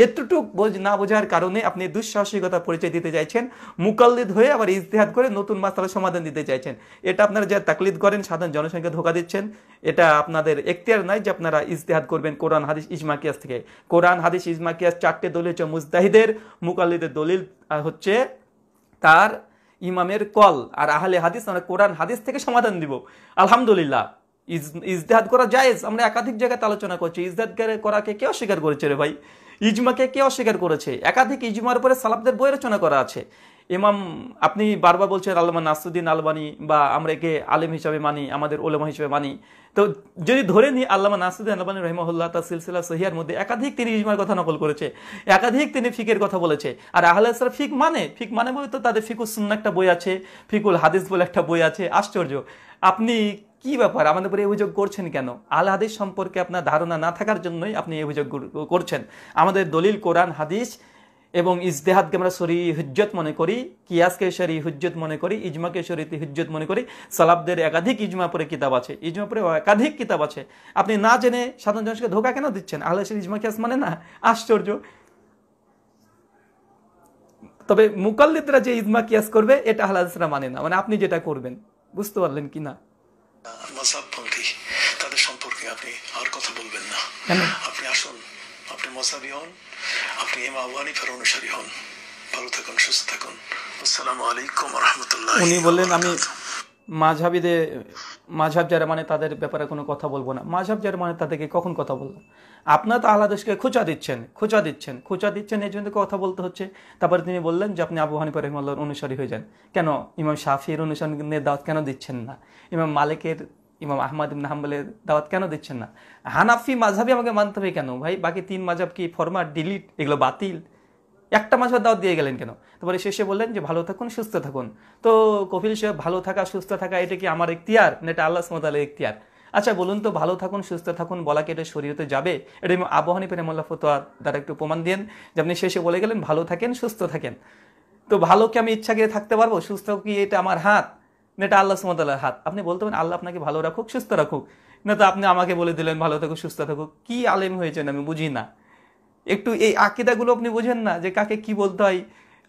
এতটুক না বোঝার কারণে আপনি দুঃসাহসিকতা পরিচয় দিতে চাইছেন মুকাল্লিদ হয়ে আবার ইজতেহাত করে নতুন মাসালার সমাধান দিতে চাইছেন এটা আপনারা যা তাকলিদ করেন সাধারণ জনসংখ্যা ধোকা দিচ্ছেন এটা আপনাদের এখতিয়ার নাই যে আপনারা ইজতেহাত করবেন কোরআন হাদিস ইজমাকিয়াস থেকে কোরআন হাদিস ইজমাকিয়াস চারটে দলিল হচ্ছে মুজতাহিদের মুকাল্লিদের দলিল হচ্ছে তার ইমামের কল আর আহলে হাদিস আমরা কোরআন হাদিস থেকে সমাধান দিব আলহামদুলিল্লাহ ইজতেহাদ করা জায়েজ আমরা একাধিক জায়গাতে আলোচনা করছি ইজতেহাদ করাকে কে অস্বীকার করেছে রে ভাই ইজমাকে কে অস্বীকার করেছে একাধিক ইজমার উপরে সালাবদের বই রচনা করা আছে ইমাম আপনি বারবার বলছেন আলমা নাসুদ্দিন আলবানি বা আমরা একে আলেম হিসাবে মানি আমাদের ওলেমা হিসাবে মানি তো যদি ধরে নিই আল্লামা নাসুদ্দিন আলবানি রহিমহল্লা তার সিলসিলা সহিয়ার মধ্যে একাধিক তিনি ইজমার কথা নকল করেছে একাধিক তিনি ফিকের কথা বলেছে আর আহলে সাল ফিক মানে ফিক মানে বলতো তাদের ফিকুল সুন্না একটা বই আছে ফিকুল হাদিস বলে একটা বই আছে আশ্চর্য আপনি কি ব্যাপার আমাদের উপরে অভিযোগ করছেন কেন আল হাদিস সম্পর্কে আপনার ধারণা না থাকার জন্যই আপনি এই অভিযোগ করছেন আমাদের দলিল কোরআন হাদিস এবং ইজতেহাদকে আমরা শরী হুজ্জত মনে করি কিয়াসকে শরী হুজ্জত মনে করি ইজমাকে শরীতে হুজ্জত মনে করি সালাবদের একাধিক ইজমা পরে কিতাব আছে ইজমা পরে একাধিক কিতাব আছে আপনি না জেনে সাধারণ মানুষকে ধোকা কেন দিচ্ছেন আল্লাহ ইজমা কিয়াস মানে না আশ্চর্য তবে মুকাল্লিদরা যে ইজমা কিয়াস করবে এটা আল্লাহ মানে না মানে আপনি যেটা করবেন বুঝতে পারলেন কি না মজাবপন্থী তাদের সম্পর্কে আপনি আর কথা বলবেন না আপনি আসুন আপনি মজাবি হন আপনি এম ইমা ফের অনুসারী হন ভালো থাকুন সুস্থ থাকুন আসসালামু আলাইকুম রহমতুল্লাহ উনি বললেন আমি মাঝহাবিদের মাঝহাব যারা মানে তাদের ব্যাপারে কোনো কথা বলবো না মাঝহাব যারা মানে তাদেরকে কখন কথা বলবো আপনার তো আহ্লাদেশকে খোঁচা দিচ্ছেন খোঁচা দিচ্ছেন খোঁচা দিচ্ছেন এই জন্য কথা বলতে হচ্ছে তারপরে তিনি বললেন যে আপনি আবু পরে রহমাল্লার অনুসারী হয়ে যান কেন ইমাম শাফির অনুসারীর দাওয়াত কেন দিচ্ছেন না ইমাম মালিকের ইমাম আহমদ ইবন হাম্বলের দাওয়াত কেন দিচ্ছেন না হানাফি মাঝহাবি আমাকে মানতে হবে কেন ভাই বাকি তিন মাঝাব কি ফরমাট ডিলিট এগুলো বাতিল একটা মাছ বাদ দাওয়াত দিয়ে গেলেন কেন তারপরে শেষে বললেন যে ভালো থাকুন সুস্থ থাকুন তো কপিল সাহেব ভালো থাকা সুস্থ থাকা এটা কি আমার ইখতিয়ার না এটা আল্লাহ সুমতালের ইখতিয়ার আচ্ছা বলুন তো ভালো থাকুন সুস্থ থাকুন বলা কি এটা শরীরতে যাবে এটা আমি আবহানি প্রেমল্লা ফতোয়ার দ্বারা একটু প্রমাণ দিন যে আপনি শেষে বলে গেলেন ভালো থাকেন সুস্থ থাকেন তো ভালো কি আমি ইচ্ছা করে থাকতে পারবো সুস্থ কি এটা আমার হাত না এটা আল্লাহ সুমতালার হাত আপনি বলতে পারেন আল্লাহ আপনাকে ভালো রাখুক সুস্থ রাখুক না তো আপনি আমাকে বলে দিলেন ভালো থাকুক সুস্থ থাকুক কি আলেম হয়েছেন আমি বুঝি না একটু এই আকিদাগুলো আপনি বোঝেন না যে কাকে কি বলতে হয়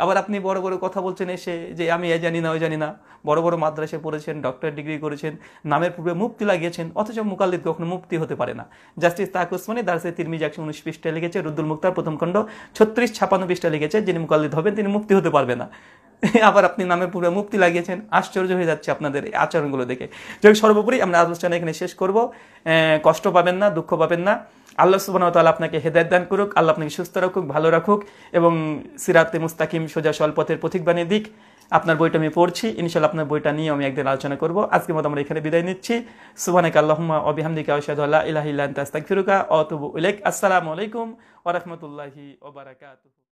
আবার আপনি বড় বড় কথা বলছেন এসে যে আমি এ জানি না ওই জানি না বড় বড় মাদ্রাসে পড়েছেন ডক্টর ডিগ্রি করেছেন নামের পূর্বে মুক্তি লাগিয়েছেন অথচ মুকাল্লিদ কখনো মুক্তি হতে পারে না জাস্টিস তাক ওসমানী দার্সে তিরমিজ একশো উনিশ পৃষ্ঠে লিখেছে রুদ্দুল মুক্তার প্রথম খণ্ড ছত্রিশ ছাপান্ন পৃষ্ঠে লিখেছে যিনি মুকাল্লিদ হবেন তিনি মুক্তি হতে পারবে না আবার আপনি নামের পূর্বে মুক্তি লাগিয়েছেন আশ্চর্য হয়ে যাচ্ছে আপনাদের এই আচরণগুলো দেখে যদি সর্বোপরি আমরা আলোচনা এখানে শেষ করব কষ্ট পাবেন না দুঃখ পাবেন না আল্লাহ সুবাহ তালা আপনাকে হেদায়ত দান করুক আল্লাহ আপনাকে সুস্থ রাখুক ভালো রাখুক এবং সিরাতে মুস্তাকিম সোজা স্বল্পথের প্রতীক বানিয়ে দিক আপনার বইটা আমি পড়ছি ইনশাল্লাহ আপনার বইটা নিয়ে আমি একদিন আলোচনা করবো আজকের মতো আমরা এখানে বিদায় নিচ্ছি সুবানিক আল্লাহমা অবিহামদিকা ওশাদুল্লাহ ইলাহিল্লাহ তাস্তাক ফিরুকা অতুবু উলেক আসসালামু আলাইকুম ওরহমতুল্লাহি ওবরাকাতু